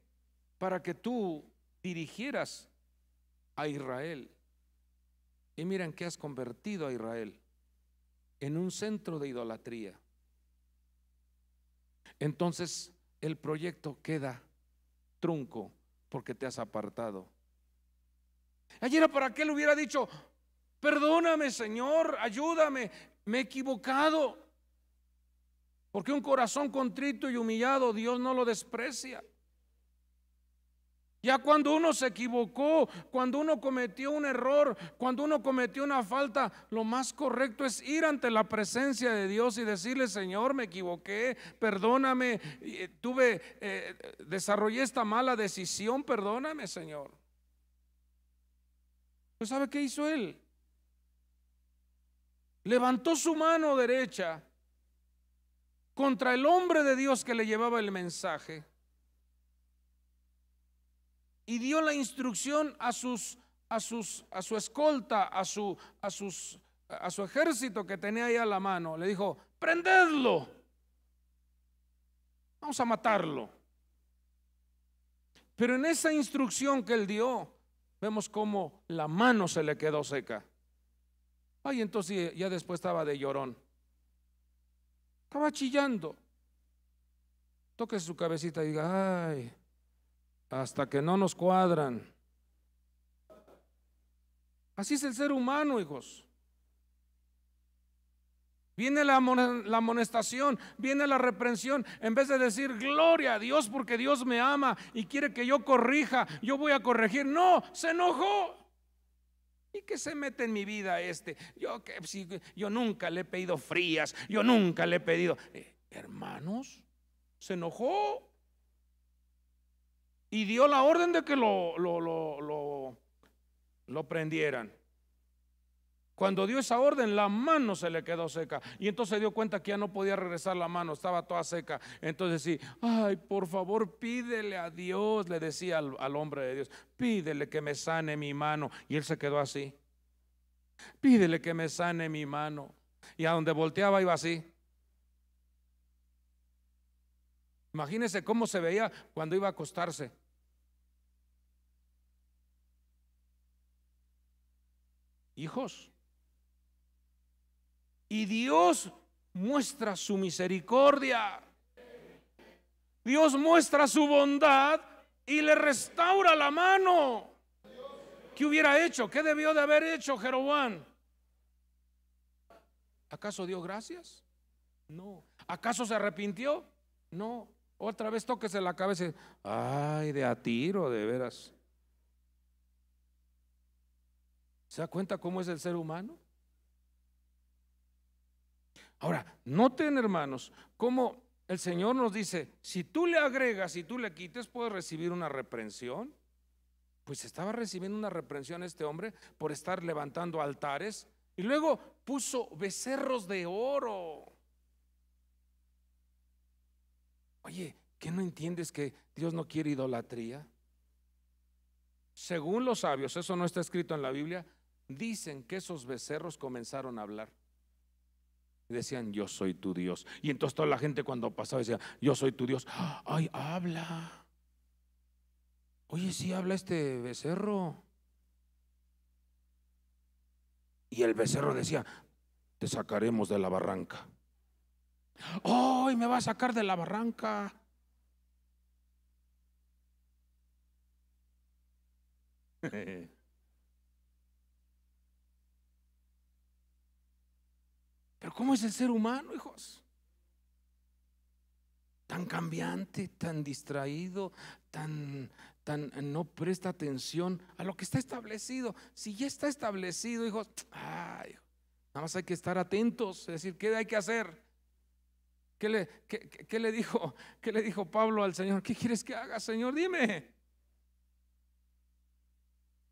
para que tú dirigieras a Israel. Y miren que has convertido a Israel en un centro de idolatría. Entonces el proyecto queda trunco porque te has apartado. Ayer era para que le hubiera dicho, perdóname Señor, ayúdame, me he equivocado. Porque un corazón contrito y humillado Dios no lo desprecia. Ya cuando uno se equivocó, cuando uno cometió un error, cuando uno cometió una falta, lo más correcto es ir ante la presencia de Dios y decirle, Señor, me equivoqué, perdóname, eh, tuve, eh, desarrollé esta mala decisión, perdóname, Señor. ¿Pues sabe qué hizo él? Levantó su mano derecha contra el hombre de Dios que le llevaba el mensaje y dio la instrucción a sus a sus a su escolta, a su a sus a su ejército que tenía ahí a la mano. Le dijo, "Prendedlo. Vamos a matarlo." Pero en esa instrucción que él dio, vemos cómo la mano se le quedó seca. Ay, entonces ya después estaba de llorón. Estaba chillando. Toque su cabecita y diga, ay, hasta que no nos cuadran. Así es el ser humano, hijos. Viene la, amonestación, viene la reprensión. En vez de decir, gloria a Dios porque Dios me ama y quiere que yo corrija, yo voy a corregir. No, se enojó. ¿Y qué se mete en mi vida este? Yo, que, yo nunca le he pedido frías, yo nunca le he pedido... Eh, hermanos, se enojó y dio la orden de que lo, lo, prendieran. Cuando dio esa orden, la mano se le quedó seca. Y entonces se dio cuenta que ya no podía regresar la mano, estaba toda seca. Entonces sí, ay, por favor, pídele a Dios, le decía al, al, hombre de Dios, pídele que me sane mi mano. Y él se quedó así. Pídele que me sane mi mano. Y a donde volteaba iba así. Imagínense cómo se veía cuando iba a acostarse. hijos. Y Dios muestra su misericordia. Dios muestra su bondad y le restaura la mano. ¿Qué hubiera hecho? ¿Qué debió de haber hecho Jeroboam? ¿Acaso dio gracias? No. ¿Acaso se arrepintió? No. Otra vez tóquese la cabeza. Ay, de a tiro, de veras. ¿Se da cuenta cómo es el ser humano? Ahora, noten hermanos, cómo el Señor nos dice, si tú le agregas, y tú le quites, puedes recibir una reprensión. Pues estaba recibiendo una reprensión este hombre por estar levantando altares y luego puso becerros de oro. Oye, ¿qué no entiendes que Dios no quiere idolatría? Según los sabios, eso no está escrito en la Biblia, Dicen que esos becerros comenzaron a hablar. Decían, yo soy tu Dios. Y entonces toda la gente cuando pasaba decía, yo soy tu Dios. Ay, habla. Oye, sí habla este becerro. Y el becerro decía, te sacaremos de la barranca. ¡Ay, me va a sacar de la barranca! Pero ¿cómo es el ser humano, hijos? Tan cambiante, tan distraído, tan, tan eh, no presta atención a lo que está establecido. Si ya está establecido, hijos, ay, nada más hay que estar atentos, es decir, ¿qué hay que hacer? ¿Qué le, qué, le, dijo, ¿Qué le dijo Pablo al Señor? ¿Qué quieres que haga, Señor? Dime.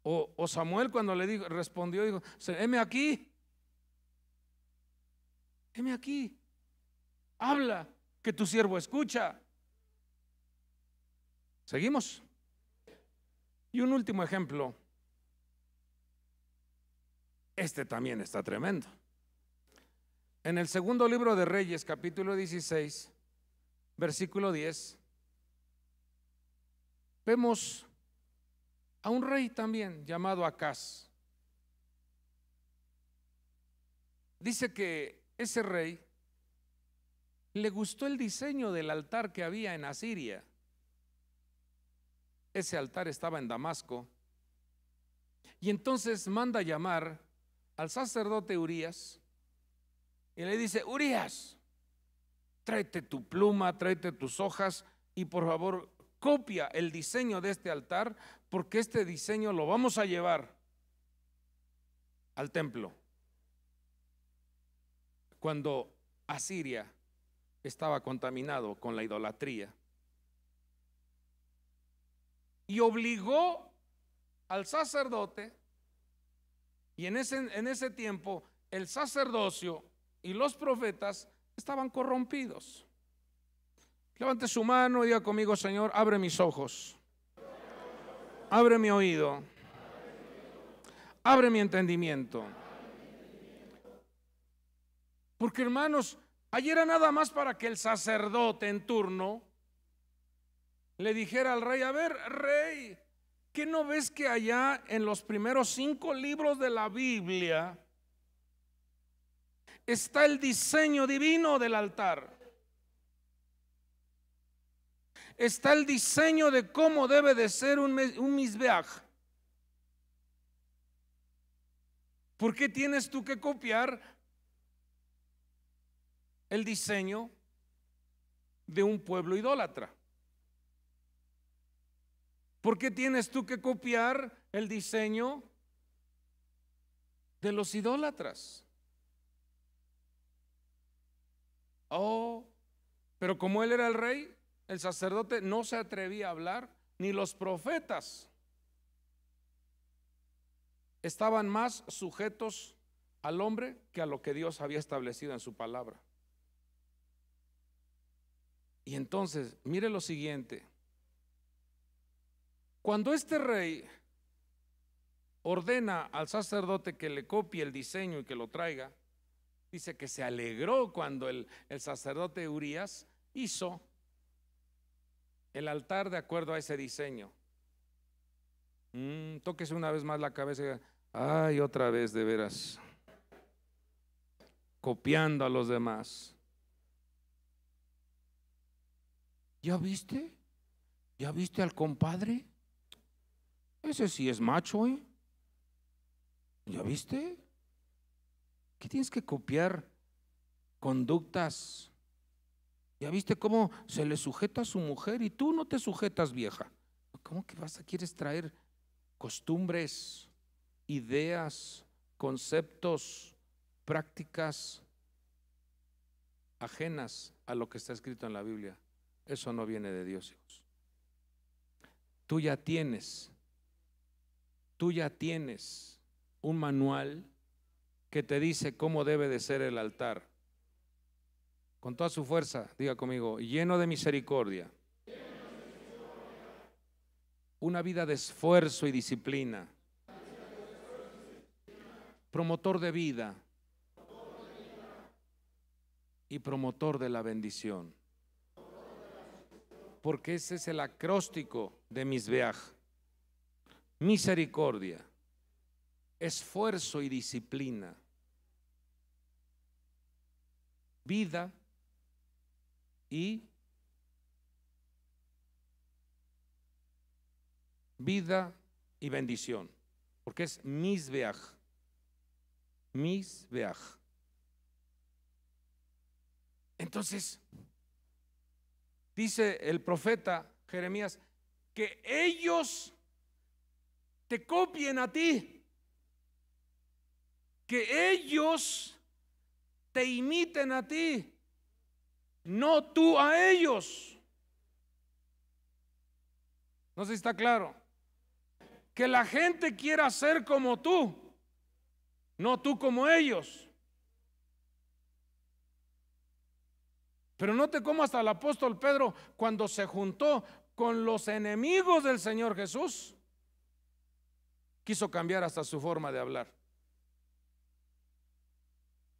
O, Samuel cuando le dijo, respondió, dijo, heme aquí, heme aquí, habla, que tu siervo escucha. Seguimos. Y un último ejemplo. Este también está tremendo. En el segundo libro de Reyes, capítulo 16, versículo 10, vemos a un rey también llamado Acaz. Dice que ese rey le gustó el diseño del altar que había en Asiria. Ese altar estaba en Damasco. Y entonces manda llamar al sacerdote Urias y le dice, Urias, tráete tu pluma, tráete tus hojas y por favor copia el diseño de este altar porque este diseño lo vamos a llevar al templo cuando Asiria estaba contaminado con la idolatría. Y obligó al sacerdote, y en ese, en ese tiempo el sacerdocio y los profetas estaban corrompidos. Levante su mano y diga conmigo, Señor, abre mis ojos, abre mi oído, abre mi entendimiento porque hermanos, ayer era nada más para que el sacerdote en turno le dijera al rey, a ver, rey, ¿qué no ves que allá en los primeros cinco libros de la Biblia está el diseño divino del altar? Está el diseño de cómo debe de ser un, un misbeaj. ¿Por qué tienes tú que copiar el diseño de un pueblo idólatra. ¿Por qué tienes tú que copiar el diseño de los idólatras? Oh, pero como él era el rey, el sacerdote no se atrevía a hablar, ni los profetas estaban más sujetos al hombre que a lo que Dios había establecido en su palabra. Y entonces, mire lo siguiente. Cuando este rey ordena al sacerdote que le copie el diseño y que lo traiga, dice que se alegró cuando el, sacerdote Urias hizo el altar de acuerdo a ese diseño. Mm, tóquese una vez más la cabeza. Ay, otra vez, de veras. Copiando a los demás. ¿Ya viste? ¿Ya viste al compadre? Ese sí es macho, ¿eh? ¿Ya viste? ¿Qué tienes que copiar? Conductas. ¿Ya viste cómo se le sujeta a su mujer y tú no te sujetas, vieja? ¿Cómo que vas a quieres traer costumbres, ideas, conceptos, prácticas ajenas a lo que está escrito en la Biblia? Eso no viene de Dios, hijos. Tú ya tienes, tú ya tienes un manual que te dice cómo debe de ser el altar. Con toda su fuerza, diga conmigo, lleno de misericordia. Una vida de esfuerzo y disciplina. Promotor de vida. Y promotor de la bendición porque ese es el acróstico de beaj, Misericordia, esfuerzo y disciplina, vida y vida y bendición, porque es Mis beaj. Entonces, dice el profeta Jeremías, que ellos te copien a ti, que ellos te imiten a ti, no tú a ellos. No sé si está claro. Que la gente quiera ser como tú, no tú como ellos. Pero no te como hasta el apóstol Pedro, cuando se juntó con los enemigos del Señor Jesús, quiso cambiar hasta su forma de hablar.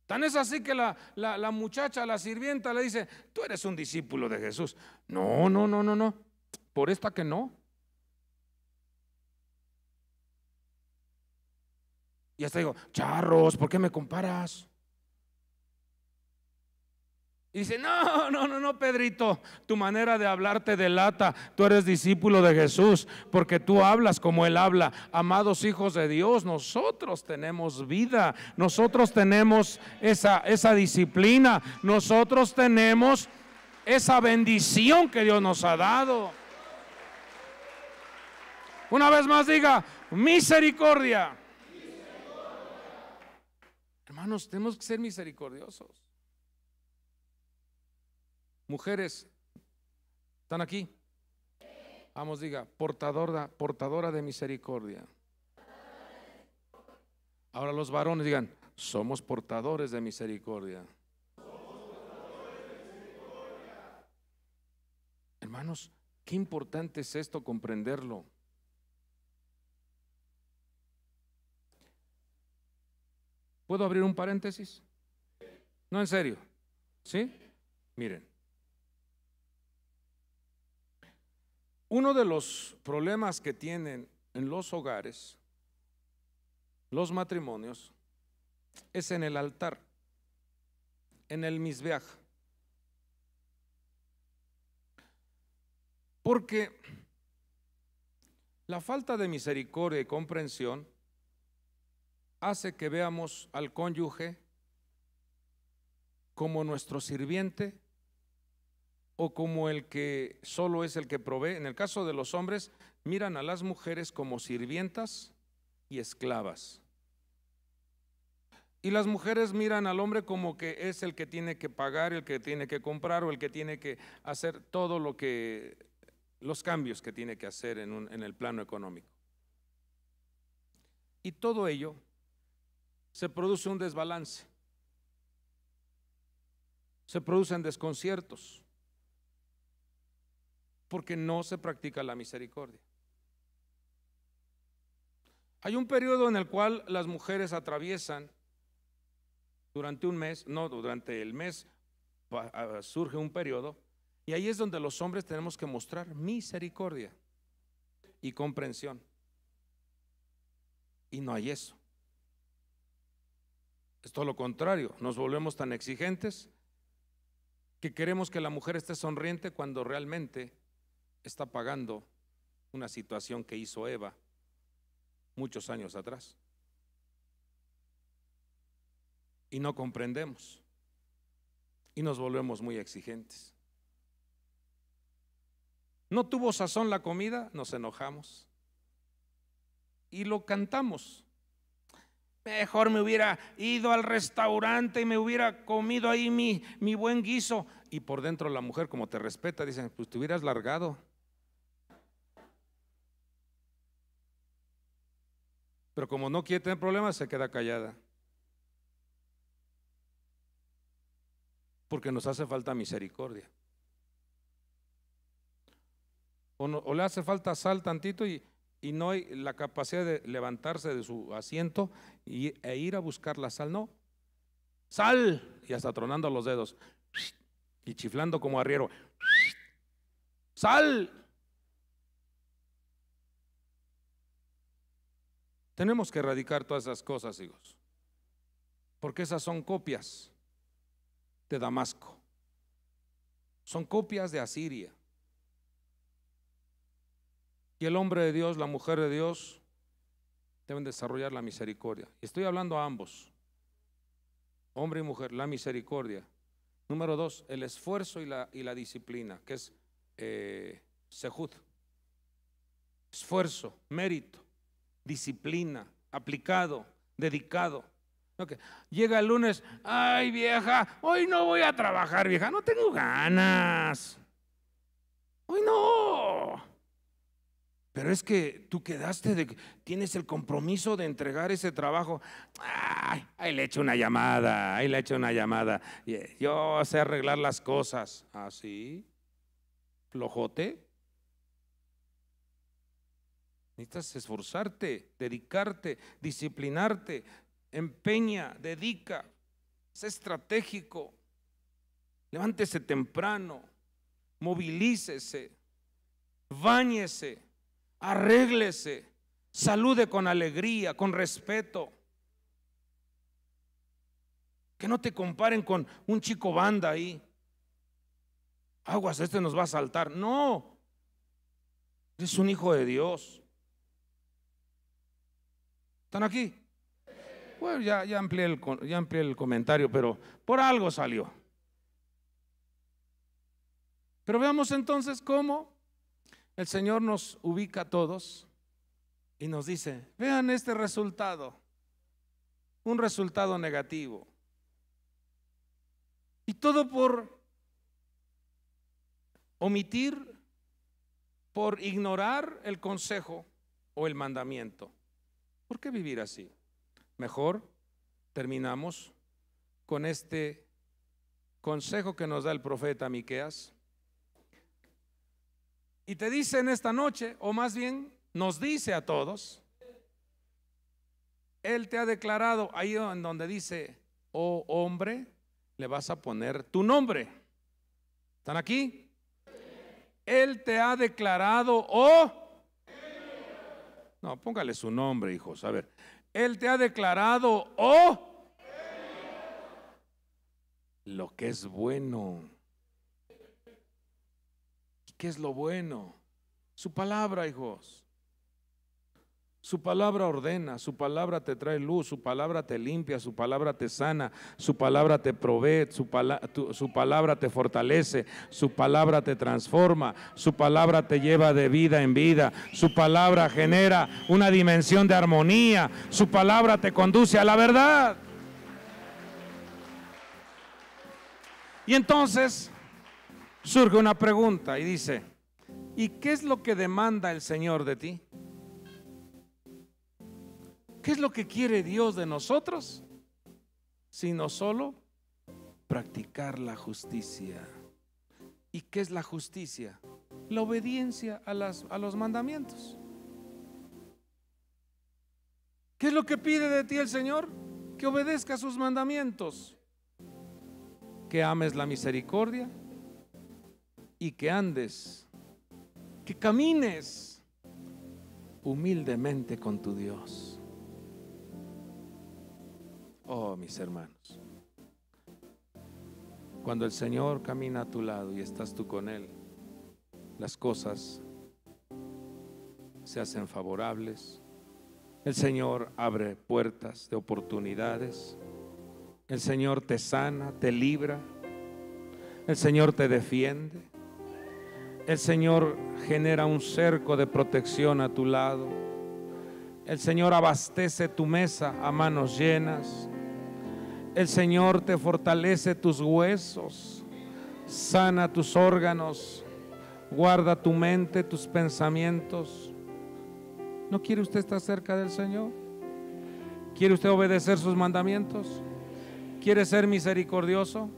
Tan es así que la, muchacha, la sirvienta, le dice, tú eres un discípulo de Jesús. No, no, no, no, no. Por esta que no. Y hasta digo, charros, ¿por qué me comparas? dice, no, no, no, no, Pedrito, tu manera de hablar te delata, tú eres discípulo de Jesús, porque tú hablas como Él habla. Amados hijos de Dios, nosotros tenemos vida, nosotros tenemos esa, esa disciplina, nosotros tenemos esa bendición que Dios nos ha dado. Una vez más diga, misericordia. Hermanos, tenemos que ser misericordiosos. Mujeres, ¿están aquí? Vamos, diga, portadora, portadora de misericordia. Ahora los varones digan, somos portadores de misericordia. Hermanos, qué importante es esto comprenderlo. ¿Puedo abrir un paréntesis? No, en serio. ¿Sí? Miren, Uno de los problemas que tienen en los hogares los matrimonios es en el altar, en el misbeaj. Porque la falta de misericordia y comprensión hace que veamos al cónyuge como nuestro sirviente o como el que solo es el que provee. En el caso de los hombres, miran a las mujeres como sirvientas y esclavas. Y las mujeres miran al hombre como que es el que tiene que pagar, el que tiene que comprar o el que tiene que hacer todo lo que, los cambios que tiene que hacer en, en el plano económico. Y todo ello se produce un desbalance, se producen desconciertos, porque no se practica la misericordia. Hay un periodo en el cual las mujeres atraviesan durante un mes, no, durante el mes ah, surge un periodo, y ahí es donde los hombres tenemos que mostrar misericordia y comprensión. Y no hay eso. Es todo lo contrario, nos volvemos tan exigentes que queremos que la mujer esté sonriente cuando realmente está pagando una situación que hizo Eva muchos años atrás. Y no comprendemos. Y nos volvemos muy exigentes. No tuvo sazón la comida, nos enojamos. Y lo cantamos. Mejor me hubiera ido al restaurante y me hubiera comido ahí mi, mi buen guiso. Y por dentro la mujer, como te respeta, dicen, pues te hubieras largado. Pero como no quiere tener problemas, se queda callada. Porque nos hace falta misericordia. O, le hace falta sal tantito y, no hay la capacidad de levantarse de su asiento y, e ir a buscar la sal. No. Sal. Y hasta tronando los dedos. Y chiflando como arriero. Sal. Tenemos que erradicar todas esas cosas, hijos, porque esas son copias de Damasco, son copias de Asiria. Y el hombre de Dios, la mujer de Dios, deben desarrollar la misericordia. Estoy hablando a ambos, hombre y mujer, la misericordia. Número dos, el esfuerzo y la, disciplina, que es eh, sejud. Esfuerzo, mérito disciplina, aplicado, dedicado. Llega el lunes, ay vieja, hoy no voy a trabajar, vieja, no tengo ganas. Hoy no. Pero es que tú quedaste de que tienes el compromiso de entregar ese trabajo. Ay, ahí le echo una llamada, ahí le echo una llamada. Yo sé arreglar las cosas. Así, ¿Ah, flojote. Necesitas esforzarte, dedicarte, disciplinarte, empeña, dedica, sé estratégico, levántese temprano, movilícese, báñese, arréglese, salude con alegría, con respeto. Que no te comparen con un chico banda ahí. Aguas, este nos va a saltar. No. Eres un hijo de Dios. ¿Están aquí? Bueno, ya, amplié el, ya amplié el comentario, pero por algo salió. Pero veamos entonces cómo el Señor nos ubica a todos y nos dice, vean este resultado, un resultado negativo. Y todo por omitir, por ignorar el consejo o el mandamiento. ¿Por qué vivir así? Mejor terminamos con este consejo que nos da el profeta Miqueas. Y te dice en esta noche, o más bien nos dice a todos, él te ha declarado ahí en donde dice, oh hombre, le vas a poner tu nombre. ¿Están aquí? Él te ha declarado, oh no, póngale su nombre, hijos. A ver, Él te ha declarado, oh, lo que es bueno. ¿Qué es lo bueno? Su palabra, hijos. Su palabra ordena, su palabra te trae luz, su palabra te limpia, su palabra te sana, su palabra te provee, su, palabra te fortalece, su palabra te transforma, su palabra te lleva de vida en vida, su palabra genera una dimensión de armonía, su palabra te conduce a la verdad. Y entonces surge una pregunta y dice, ¿y qué es lo que demanda el Señor de ti? ¿Qué es lo que quiere Dios de nosotros? Sino solo practicar la justicia. ¿Y qué es la justicia? La obediencia a, a los mandamientos. ¿Qué es lo que pide de ti el Señor? Que obedezca sus mandamientos, que ames la misericordia y que andes, que camines humildemente con tu Dios. Oh, mis hermanos. Cuando el Señor camina a tu lado y estás tú con Él, las cosas se hacen favorables. El Señor abre puertas de oportunidades. El Señor te sana, te libra. El Señor te defiende. El Señor genera un cerco de protección a tu lado. El Señor abastece tu mesa a manos llenas. El Señor te fortalece tus huesos, sana tus órganos, guarda tu mente, tus pensamientos. ¿No quiere usted estar cerca del Señor? ¿Quiere usted obedecer sus mandamientos? ¿Quiere ser misericordioso?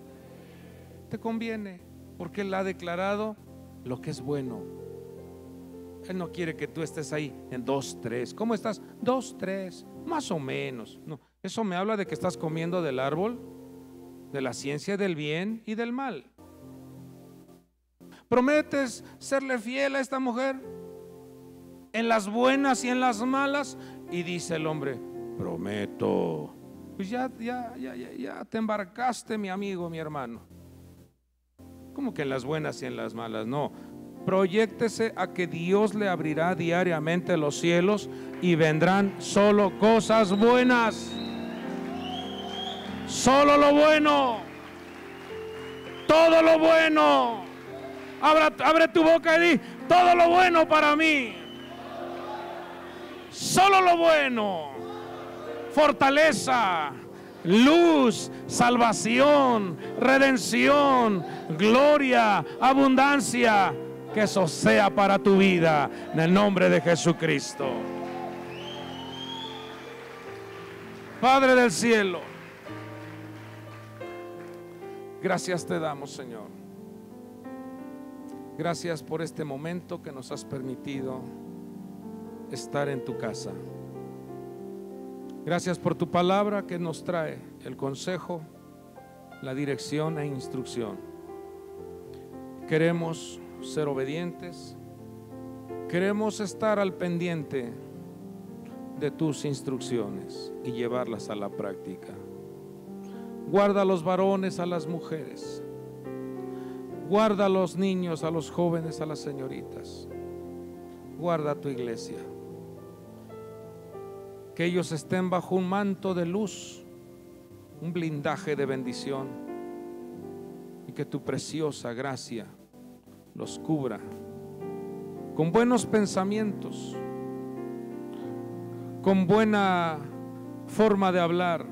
Te conviene porque Él ha declarado lo que es bueno. Él no quiere que tú estés ahí en dos, tres. ¿Cómo estás? Dos, tres, más o menos. No. Eso me habla de que estás comiendo del árbol, de la ciencia del bien y del mal. ¿Prometes serle fiel a esta mujer en las buenas y en las malas? Y dice el hombre, prometo. Pues ya, ya, ya, ya, ya te embarcaste, mi amigo, mi hermano. Como que en las buenas y en las malas? No. Proyéctese a que Dios le abrirá diariamente los cielos y vendrán solo cosas buenas. Solo lo bueno. Todo lo bueno. abre tu boca y di, todo lo bueno para mí. Solo lo bueno. Fortaleza, luz, salvación, redención, gloria, abundancia. Que eso sea para tu vida en el nombre de Jesucristo. Padre del cielo. Gracias te damos, Señor. Gracias por este momento que nos has permitido estar en tu casa. Gracias por tu palabra que nos trae el consejo, la dirección e instrucción. Queremos ser obedientes. Queremos estar al pendiente de tus instrucciones y llevarlas a la práctica. Guarda a los varones, a las mujeres. Guarda a los niños, a los jóvenes, a las señoritas. Guarda a tu iglesia. Que ellos estén bajo un manto de luz, un blindaje de bendición. Y que tu preciosa gracia los cubra con buenos pensamientos, con buena forma de hablar,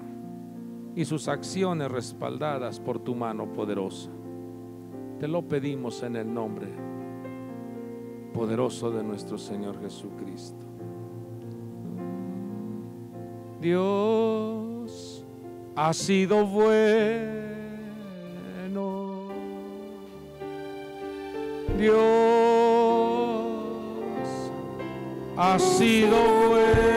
y sus acciones respaldadas por tu mano poderosa. Te lo pedimos en el nombre poderoso de nuestro Señor Jesucristo. Dios ha sido bueno. Dios ha sido bueno.